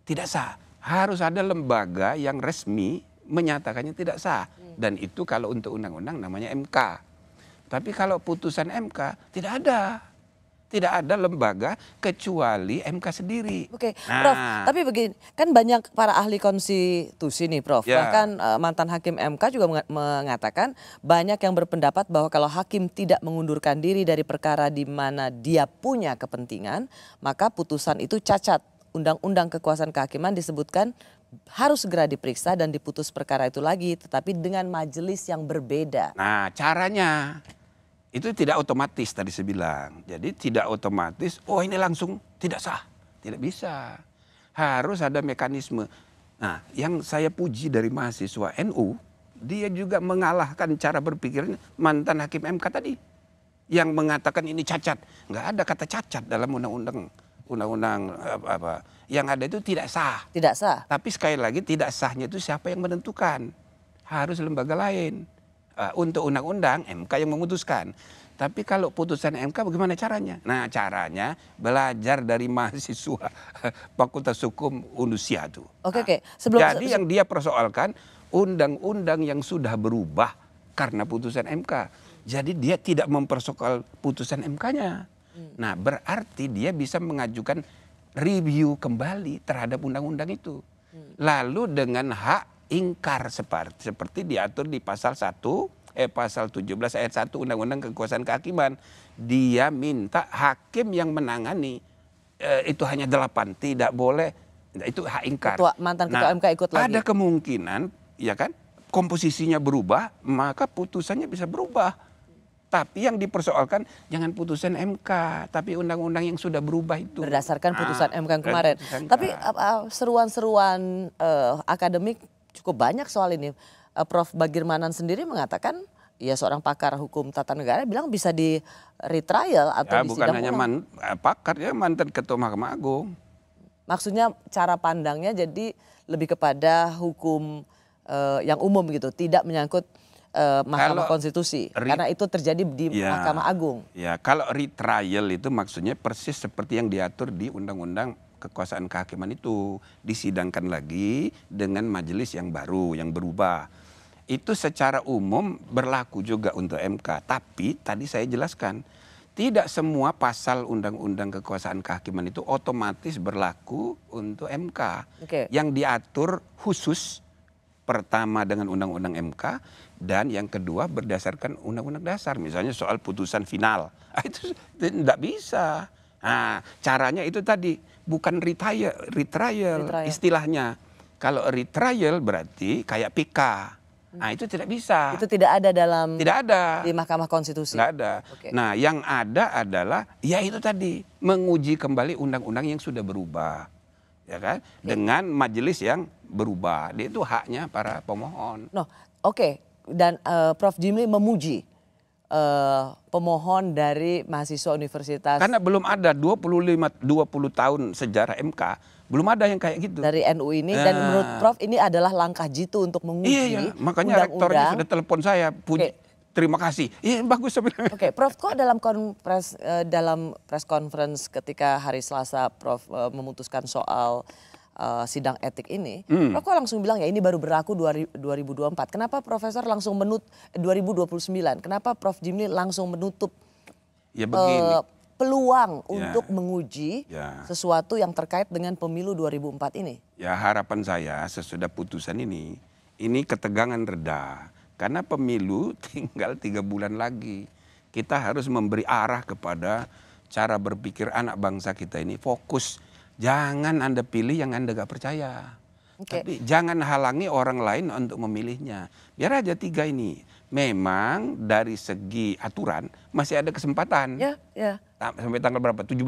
tidak sah. Harus ada lembaga yang resmi menyatakannya tidak sah. Dan itu kalau untuk undang-undang namanya MK. Tapi kalau putusan MK tidak ada tidak ada lembaga kecuali MK sendiri. Oke, nah. Prof. Tapi begini, kan banyak para ahli konstitusi nih, Prof. Ya. Bahkan e, mantan hakim MK juga mengatakan banyak yang berpendapat bahwa kalau hakim tidak mengundurkan diri dari perkara di mana dia punya kepentingan, maka putusan itu cacat Undang-Undang Kekuasaan Kehakiman disebutkan harus segera diperiksa dan diputus perkara itu lagi, tetapi dengan majelis yang berbeda. Nah, caranya itu tidak otomatis tadi saya bilang. Jadi tidak otomatis, oh ini langsung tidak sah. Tidak bisa. Harus ada mekanisme. Nah, yang saya puji dari mahasiswa NU, dia juga mengalahkan cara berpikirnya mantan hakim MK tadi. Yang mengatakan ini cacat. Nggak ada kata cacat dalam undang-undang undang-undang apa yang ada itu tidak sah. Tidak sah. Tapi sekali lagi tidak sahnya itu siapa yang menentukan? Harus lembaga lain. Uh, untuk undang-undang MK yang memutuskan. Tapi kalau putusan MK bagaimana caranya? Nah caranya belajar dari mahasiswa Fakultas Hukum Unusia itu. Oke okay, ah, oke. Okay. Sebelum, Jadi yang dia persoalkan undang-undang yang sudah berubah karena putusan MK. Jadi dia tidak mempersoalkan putusan MK-nya. Hmm. Nah, berarti dia bisa mengajukan review kembali terhadap undang-undang itu. Hmm. Lalu dengan hak ingkar seperti seperti diatur di pasal 1 eh pasal 17 ayat 1 Undang-Undang Kekuasaan Kehakiman. Dia minta hakim yang menangani eh, itu hanya 8, tidak boleh nah, itu hak ingkar. Ketua, mantan ketua nah, MK ikut lagi. Ada kemungkinan ya kan komposisinya berubah, maka putusannya bisa berubah tapi yang dipersoalkan jangan putusan MK, tapi undang-undang yang sudah berubah itu. Berdasarkan ah, putusan ah, MK kan? kemarin. Tapi uh, uh, seruan-seruan uh, akademik cukup banyak soal ini. Uh, Prof. Bagirmanan sendiri mengatakan ya seorang pakar hukum tata negara bilang bisa di retrial atau ya, bukan hanya man, uh, pakar ya mantan ketua Mahkamah Agung. Maksudnya cara pandangnya jadi lebih kepada hukum uh, yang umum gitu, tidak menyangkut uh, Mahkamah kalau Konstitusi re, karena itu terjadi di ya, Mahkamah Agung. Ya, kalau retrial itu maksudnya persis seperti yang diatur di Undang-Undang Kekuasaan Kehakiman itu disidangkan lagi dengan majelis yang baru yang berubah. Itu secara umum berlaku juga untuk MK, tapi tadi saya jelaskan tidak semua pasal undang-undang kekuasaan kehakiman itu otomatis berlaku untuk MK. Okay. Yang diatur khusus pertama dengan undang-undang MK dan yang kedua berdasarkan undang-undang dasar misalnya soal putusan final ah, itu tidak bisa nah caranya itu tadi bukan retire, retrial retrial istilahnya kalau retrial berarti kayak PK nah itu tidak bisa itu tidak ada dalam tidak ada di Mahkamah Konstitusi tidak ada okay. nah yang ada adalah ya itu tadi menguji kembali undang-undang yang sudah berubah ya kan okay. dengan majelis yang berubah. Dia itu haknya para pemohon. No, oke. Okay. Dan uh, Prof Jimli memuji uh, pemohon dari mahasiswa universitas. Karena belum ada 25 20 tahun sejarah MK, belum ada yang kayak gitu. Dari NU ini nah. dan menurut Prof ini adalah langkah jitu untuk menguji. Iya, iya. makanya undang -undang. rektornya sudah telepon saya. Puji. Okay terima kasih. Iya bagus sebenarnya. Oke, okay, Prof kok dalam konpres eh, dalam press conference ketika hari Selasa Prof memutuskan soal uh, sidang etik ini, hmm. Prof langsung bilang ya ini baru berlaku 2024. Kenapa Profesor langsung menut 2029? Kenapa Prof Jimli langsung menutup ya Uh, peluang ya. untuk menguji ya. sesuatu yang terkait dengan pemilu 2004 ini? Ya harapan saya sesudah putusan ini, ini ketegangan reda. Karena pemilu tinggal tiga bulan lagi. Kita harus memberi arah kepada cara berpikir anak bangsa kita ini fokus Jangan Anda pilih yang Anda gak percaya. Okay. Tapi jangan halangi orang lain untuk memilihnya. Biar aja tiga ini. Memang dari segi aturan masih ada kesempatan. Ya, ya. Sampai tanggal berapa? 17. Uh,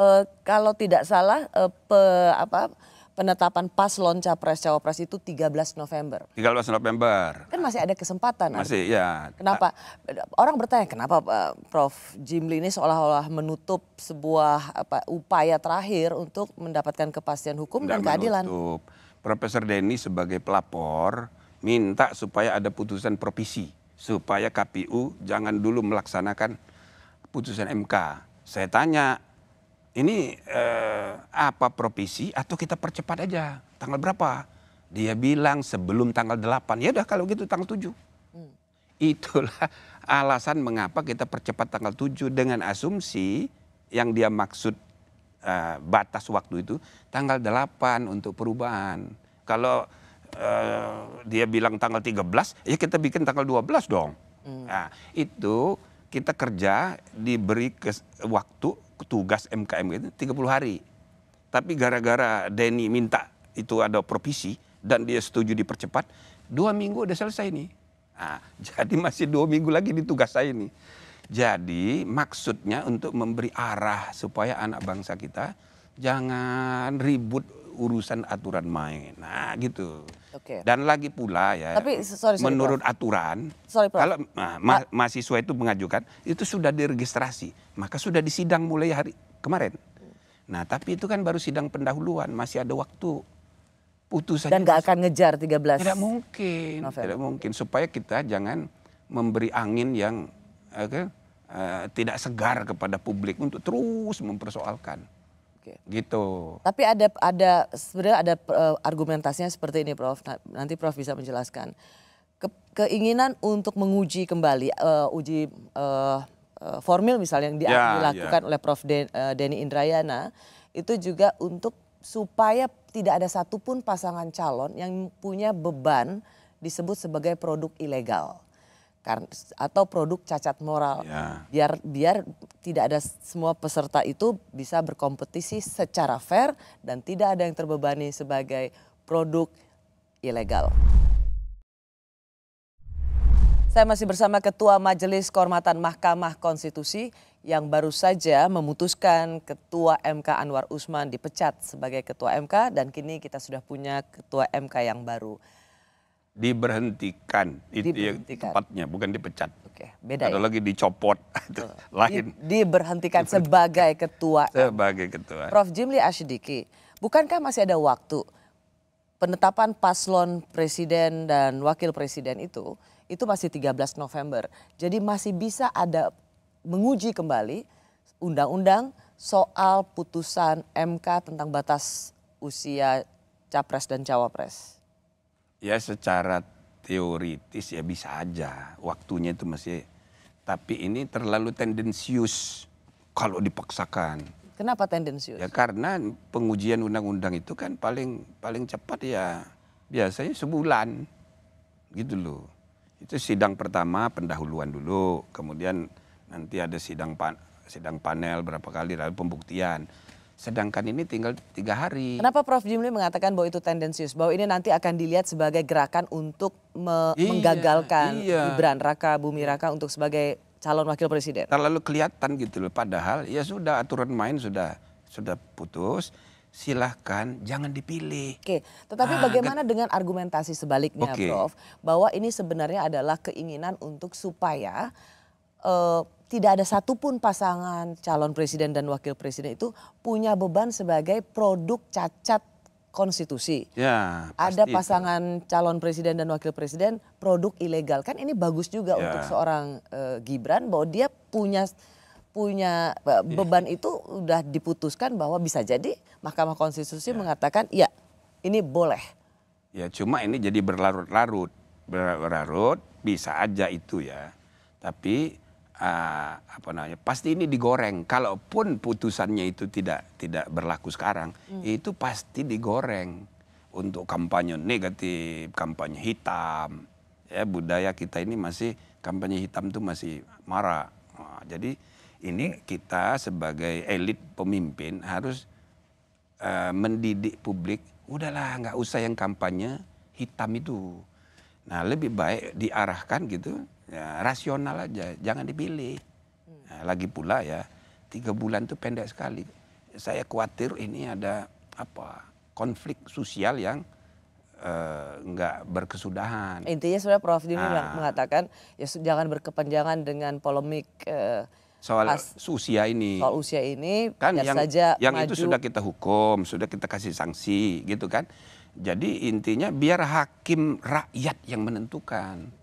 eh, kalau tidak salah uh, pe, apa penetapan paslon capres cawapres itu 13 November. 13 November. Kan masih ada kesempatan. Masih ya. Kenapa orang bertanya kenapa eh, Prof Jimli ini seolah-olah menutup sebuah apa upaya terakhir untuk mendapatkan kepastian hukum Tidak dan keadilan. Menutup. Profesor Denny sebagai pelapor minta supaya ada putusan provisi supaya KPU jangan dulu melaksanakan putusan MK. Saya tanya ini eh, apa provisi atau kita percepat aja tanggal berapa? Dia bilang sebelum tanggal 8. Ya udah kalau gitu tanggal 7. Hmm. Itulah alasan mengapa kita percepat tanggal 7 dengan asumsi yang dia maksud eh, batas waktu itu tanggal 8 untuk perubahan. Kalau eh, dia bilang tanggal 13, ya kita bikin tanggal 12 dong. Hmm. Nah, itu kita kerja diberi ke, waktu tugas MKM itu 30 hari. Tapi gara-gara Denny minta itu ada provisi dan dia setuju dipercepat, dua minggu udah selesai nih. Nah, jadi masih dua minggu lagi di tugas saya nih. Jadi maksudnya untuk memberi arah supaya anak bangsa kita jangan ribut urusan aturan main. Nah, gitu. Okay. Dan lagi pula ya, Tapi, sorry, sorry, menurut Prof. aturan, sorry, Prof. kalau nah, ma ma nah. mahasiswa itu mengajukan, itu sudah diregistrasi, maka sudah disidang mulai hari kemarin. Nah, tapi itu kan baru sidang pendahuluan, masih ada waktu putusan. Dan gak akan ngejar 13 Tidak mungkin, November. tidak mungkin. Supaya kita jangan memberi angin yang okay, uh, eh, eh, tidak segar kepada publik untuk terus mempersoalkan. Oke. Gitu. Tapi ada ada sebenarnya ada uh, argumentasinya seperti ini Prof. Nah, nanti Prof bisa menjelaskan. Ke, keinginan untuk menguji kembali uh, uji uh, uh, formil misalnya yang di, ya, ya. dilakukan yeah. oleh Prof. Den, uh, Denny Indrayana itu juga untuk supaya tidak ada satupun pasangan calon yang punya beban disebut sebagai produk ilegal atau produk cacat moral ya. biar biar tidak ada semua peserta itu bisa berkompetisi secara fair dan tidak ada yang terbebani sebagai produk ilegal. Saya masih bersama Ketua Majelis Kehormatan Mahkamah Konstitusi yang baru saja memutuskan Ketua MK Anwar Usman dipecat sebagai Ketua MK dan kini kita sudah punya Ketua MK yang baru diberhentikan, diberhentikan. itu ya, tepatnya bukan dipecat. Oke, beda. Ada ya? lagi dicopot, itu lain. Di, diberhentikan, diberhentikan sebagai ketua. Sebagai ketua. Prof Jimli Ashidiki, bukankah masih ada waktu penetapan paslon presiden dan wakil presiden itu itu masih 13 November. Jadi masih bisa ada menguji kembali undang-undang soal putusan MK tentang batas usia capres dan cawapres ya secara teoritis ya bisa aja waktunya itu masih tapi ini terlalu tendensius kalau dipaksakan. Kenapa tendensius? Ya karena pengujian undang-undang itu kan paling paling cepat ya biasanya sebulan gitu loh. Itu sidang pertama pendahuluan dulu, kemudian nanti ada sidang pan, sidang panel berapa kali lalu pembuktian. Sedangkan ini tinggal tiga hari. Kenapa Prof. Jimli mengatakan bahwa itu tendensius? Bahwa ini nanti akan dilihat sebagai gerakan untuk me iya, menggagalkan iya. Gibran Raka Bumi Raka untuk sebagai calon wakil presiden. Terlalu kelihatan gitu loh. Padahal ya sudah aturan main sudah sudah putus. Silahkan jangan dipilih. Oke, tetapi ah, bagaimana dengan argumentasi sebaliknya, okay. Prof? Bahwa ini sebenarnya adalah keinginan untuk supaya uh, tidak ada satupun pasangan calon presiden dan wakil presiden itu punya beban sebagai produk cacat konstitusi. Ya, ada pasangan itu. calon presiden dan wakil presiden produk ilegal. Kan ini bagus juga ya. untuk seorang uh, Gibran bahwa dia punya punya eh, iya. beban ya. itu sudah diputuskan bahwa bisa jadi Mahkamah Konstitusi ya. mengatakan ya ini boleh. Ya cuma ini jadi berlarut-larut, berlarut bisa aja itu ya. Tapi uh, apa namanya pasti ini digoreng kalaupun putusannya itu tidak tidak berlaku sekarang hmm. itu pasti digoreng untuk kampanye negatif kampanye hitam ya budaya kita ini masih kampanye hitam itu masih marah nah, jadi ini kita sebagai elit pemimpin harus uh, mendidik publik udahlah nggak usah yang kampanye hitam itu nah lebih baik diarahkan gitu ya, rasional aja, jangan dipilih. Hmm. Nah, lagi pula ya, tiga bulan itu pendek sekali. Saya khawatir ini ada apa konflik sosial yang eh, nggak uh, berkesudahan. Intinya sebenarnya Prof Dini nah, mengatakan ya jangan berkepanjangan dengan polemik uh, soal as, usia ini. Soal usia ini kan yang saja yang maju. itu sudah kita hukum, sudah kita kasih sanksi gitu kan. Jadi intinya biar hakim rakyat yang menentukan.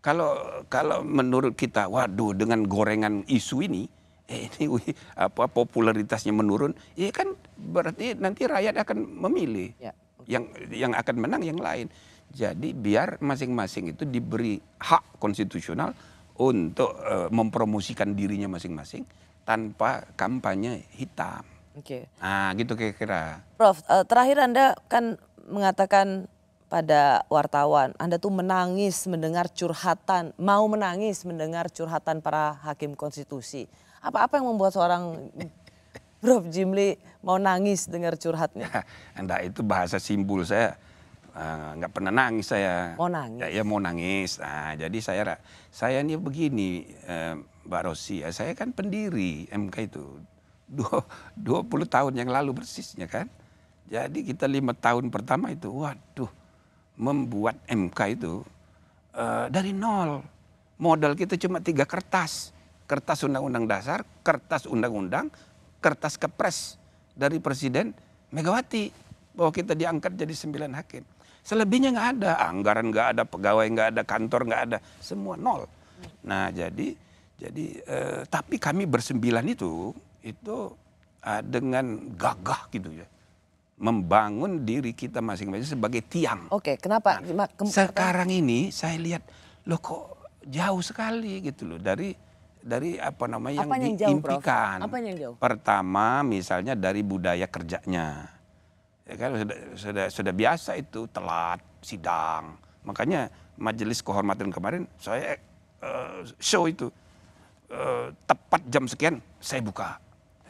Kalau kalau menurut kita, waduh dengan gorengan isu ini, eh, ini apa popularitasnya menurun, ya kan berarti nanti rakyat akan memilih ya. yang yang akan menang yang lain. Jadi biar masing-masing itu diberi hak konstitusional untuk uh, mempromosikan dirinya masing-masing tanpa kampanye hitam. Oke. Okay. Nah, gitu kira-kira. Prof, uh, terakhir Anda kan mengatakan pada wartawan, Anda tuh menangis mendengar curhatan, mau menangis mendengar curhatan para hakim konstitusi. Apa-apa yang membuat seorang Prof. Jimli mau nangis dengar curhatnya? Anda itu bahasa simbol saya eh, nggak uh, pernah nangis saya. Mau nangis. Ya, ya mau nangis. Nah, jadi saya saya ini begini uh, Mbak Rosi, ya, saya kan pendiri MK itu dua 20 tahun yang lalu persisnya kan. Jadi kita lima tahun pertama itu, waduh membuat MK itu uh, dari nol. Modal kita cuma tiga kertas. Kertas undang-undang dasar, kertas undang-undang, kertas kepres dari Presiden Megawati. Bahwa kita diangkat jadi sembilan hakim. Selebihnya nggak ada, anggaran nggak ada, pegawai nggak ada, kantor nggak ada, semua nol. Nah jadi jadi eh, tapi kami bersembilan itu itu eh, dengan gagah gitu ya membangun diri kita masing-masing sebagai tiang. Oke, kenapa? Nah, sekarang ini saya lihat lo kok jauh sekali gitu loh dari dari apa namanya yang, yang diimpikan. Apa yang jauh? Pertama misalnya dari budaya kerjanya. Ya kan sudah, sudah sudah biasa itu telat sidang. Makanya majelis kehormatan kemarin saya uh, show itu uh, tepat jam sekian saya buka.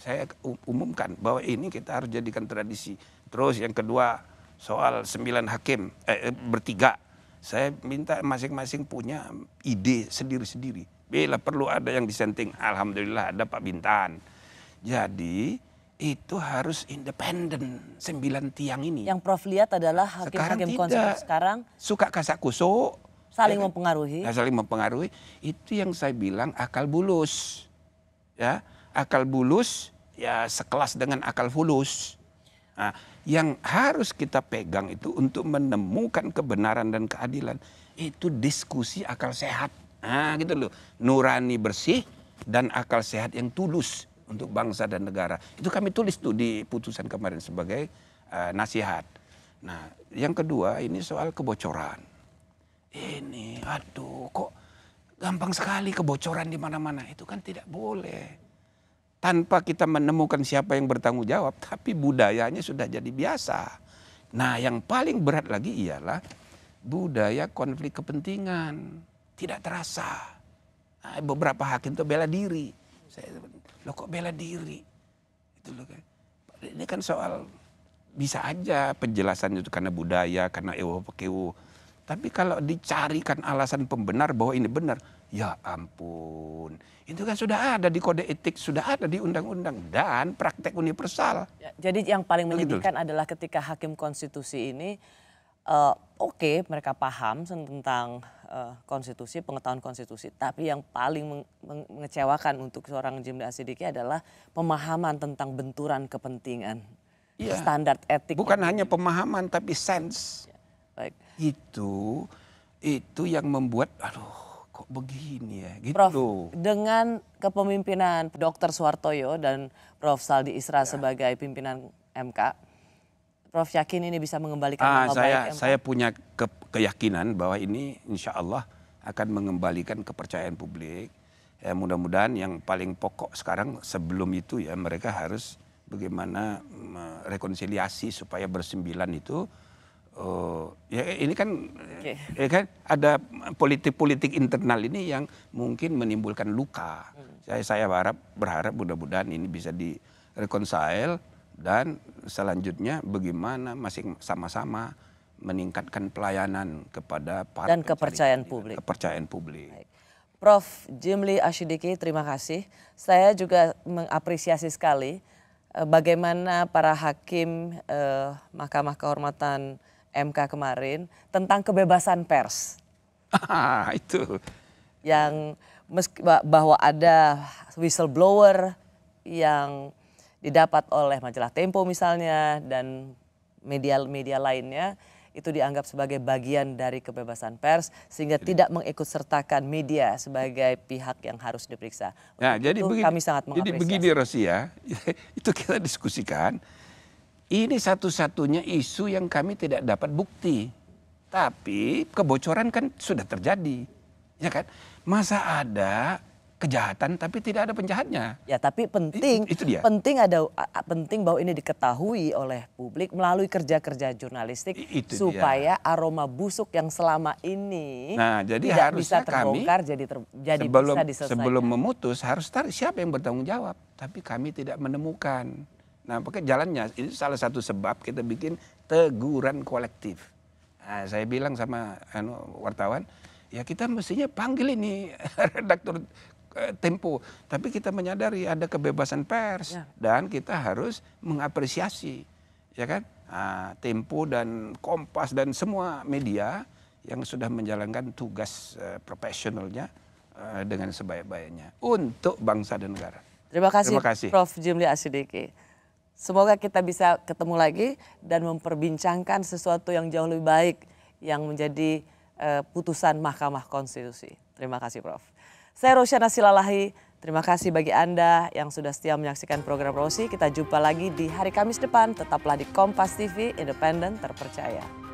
Saya umumkan bahwa ini kita harus jadikan tradisi Terus yang kedua soal sembilan hakim eh, eh, bertiga. Saya minta masing-masing punya ide sendiri-sendiri. Bila perlu ada yang disenting, alhamdulillah ada Pak Bintan. Jadi itu harus independen sembilan tiang ini. Yang Prof lihat adalah hakim-hakim konstitusi sekarang suka kasak kusuk, saling ya kan? mempengaruhi. Ya, saling mempengaruhi. Itu yang saya bilang akal bulus. Ya, akal bulus ya sekelas dengan akal fulus. Nah, yang harus kita pegang itu untuk menemukan kebenaran dan keadilan itu diskusi akal sehat. Nah, gitu loh. Nurani bersih dan akal sehat yang tulus untuk bangsa dan negara. Itu kami tulis tuh di putusan kemarin sebagai uh, nasihat. Nah, yang kedua ini soal kebocoran. Ini aduh kok gampang sekali kebocoran di mana-mana. Itu kan tidak boleh tanpa kita menemukan siapa yang bertanggung jawab, tapi budayanya sudah jadi biasa. Nah, yang paling berat lagi ialah budaya konflik kepentingan tidak terasa. Nah, beberapa hakim itu bela diri. Saya, lo kok bela diri? Itu loh kan. Ini kan soal bisa aja penjelasannya itu karena budaya, karena ewo pekewo. Tapi kalau dicarikan alasan pembenar bahwa ini benar, Ya ampun, itu kan sudah ada di kode etik, sudah ada di undang-undang dan praktek universal. Ya, jadi yang paling menyedihkan gitu. adalah ketika hakim konstitusi ini, uh, oke okay, mereka paham tentang uh, konstitusi, pengetahuan konstitusi, tapi yang paling mengecewakan untuk seorang Jim Asidiki adalah pemahaman tentang benturan kepentingan, ya. standar etik. Bukan hanya pemahaman tapi sense. Ya, baik. Itu itu yang membuat, aduh kok begini ya gitu. Prof, dengan kepemimpinan Dr. Suwartoyo dan Prof. Saldi Isra ya. sebagai pimpinan MK, Prof. yakin ini bisa mengembalikan ah, nama saya, baik MK? Saya punya ke, keyakinan bahwa ini insya Allah akan mengembalikan kepercayaan publik. Ya, mudah-mudahan yang paling pokok sekarang sebelum itu ya mereka harus bagaimana rekonsiliasi supaya bersembilan itu oh ya ini kan okay. ya kan ada politik-politik internal ini yang mungkin menimbulkan luka. Hmm. Saya saya harap berharap mudah-mudahan ini bisa direconcile dan selanjutnya bagaimana masing sama-sama meningkatkan pelayanan kepada para dan kepercayaan publik. Kepercayaan publik. Baik. Prof. Jimli Ashidiki, terima kasih. Saya juga mengapresiasi sekali eh, bagaimana para hakim eh, Mahkamah Kehormatan MK kemarin tentang kebebasan pers. Ah, itu. Yang meski, bahwa ada whistleblower yang didapat oleh majalah Tempo misalnya dan media-media lainnya itu dianggap sebagai bagian dari kebebasan pers sehingga jadi, tidak mengikutsertakan media sebagai pihak yang harus diperiksa. nah, jadi itu begini, kami sangat mengapresiasi. Jadi begini Rosia, itu kita diskusikan ini satu-satunya isu yang kami tidak dapat bukti. Tapi kebocoran kan sudah terjadi. Ya kan? Masa ada kejahatan tapi tidak ada penjahatnya. Ya, tapi penting itu, dia. penting ada penting bahwa ini diketahui oleh publik melalui kerja-kerja jurnalistik itu supaya dia. aroma busuk yang selama ini Nah, jadi tidak harusnya bisa terbongkar kami, jadi ter, jadi sebelum, bisa diselesaikan. Sebelum memutus harus tahu siapa yang bertanggung jawab, tapi kami tidak menemukan. Nah, pakai jalannya itu salah satu sebab kita bikin teguran kolektif. Nah, saya bilang sama anu, wartawan, ya kita mestinya panggil ini redaktur eh, Tempo, tapi kita menyadari ada kebebasan pers ya. dan kita harus mengapresiasi, ya kan? Nah, Tempo dan Kompas dan semua media yang sudah menjalankan tugas uh, profesionalnya uh, dengan sebaik-baiknya untuk bangsa dan negara. Terima kasih, Terima kasih. Prof. Jimli Asidiki. Semoga kita bisa ketemu lagi dan memperbincangkan sesuatu yang jauh lebih baik yang menjadi uh, putusan Mahkamah Konstitusi. Terima kasih Prof. Saya Rosyana Silalahi, terima kasih bagi Anda yang sudah setia menyaksikan program Rosi. Kita jumpa lagi di hari Kamis depan, tetaplah di Kompas TV, independen, terpercaya.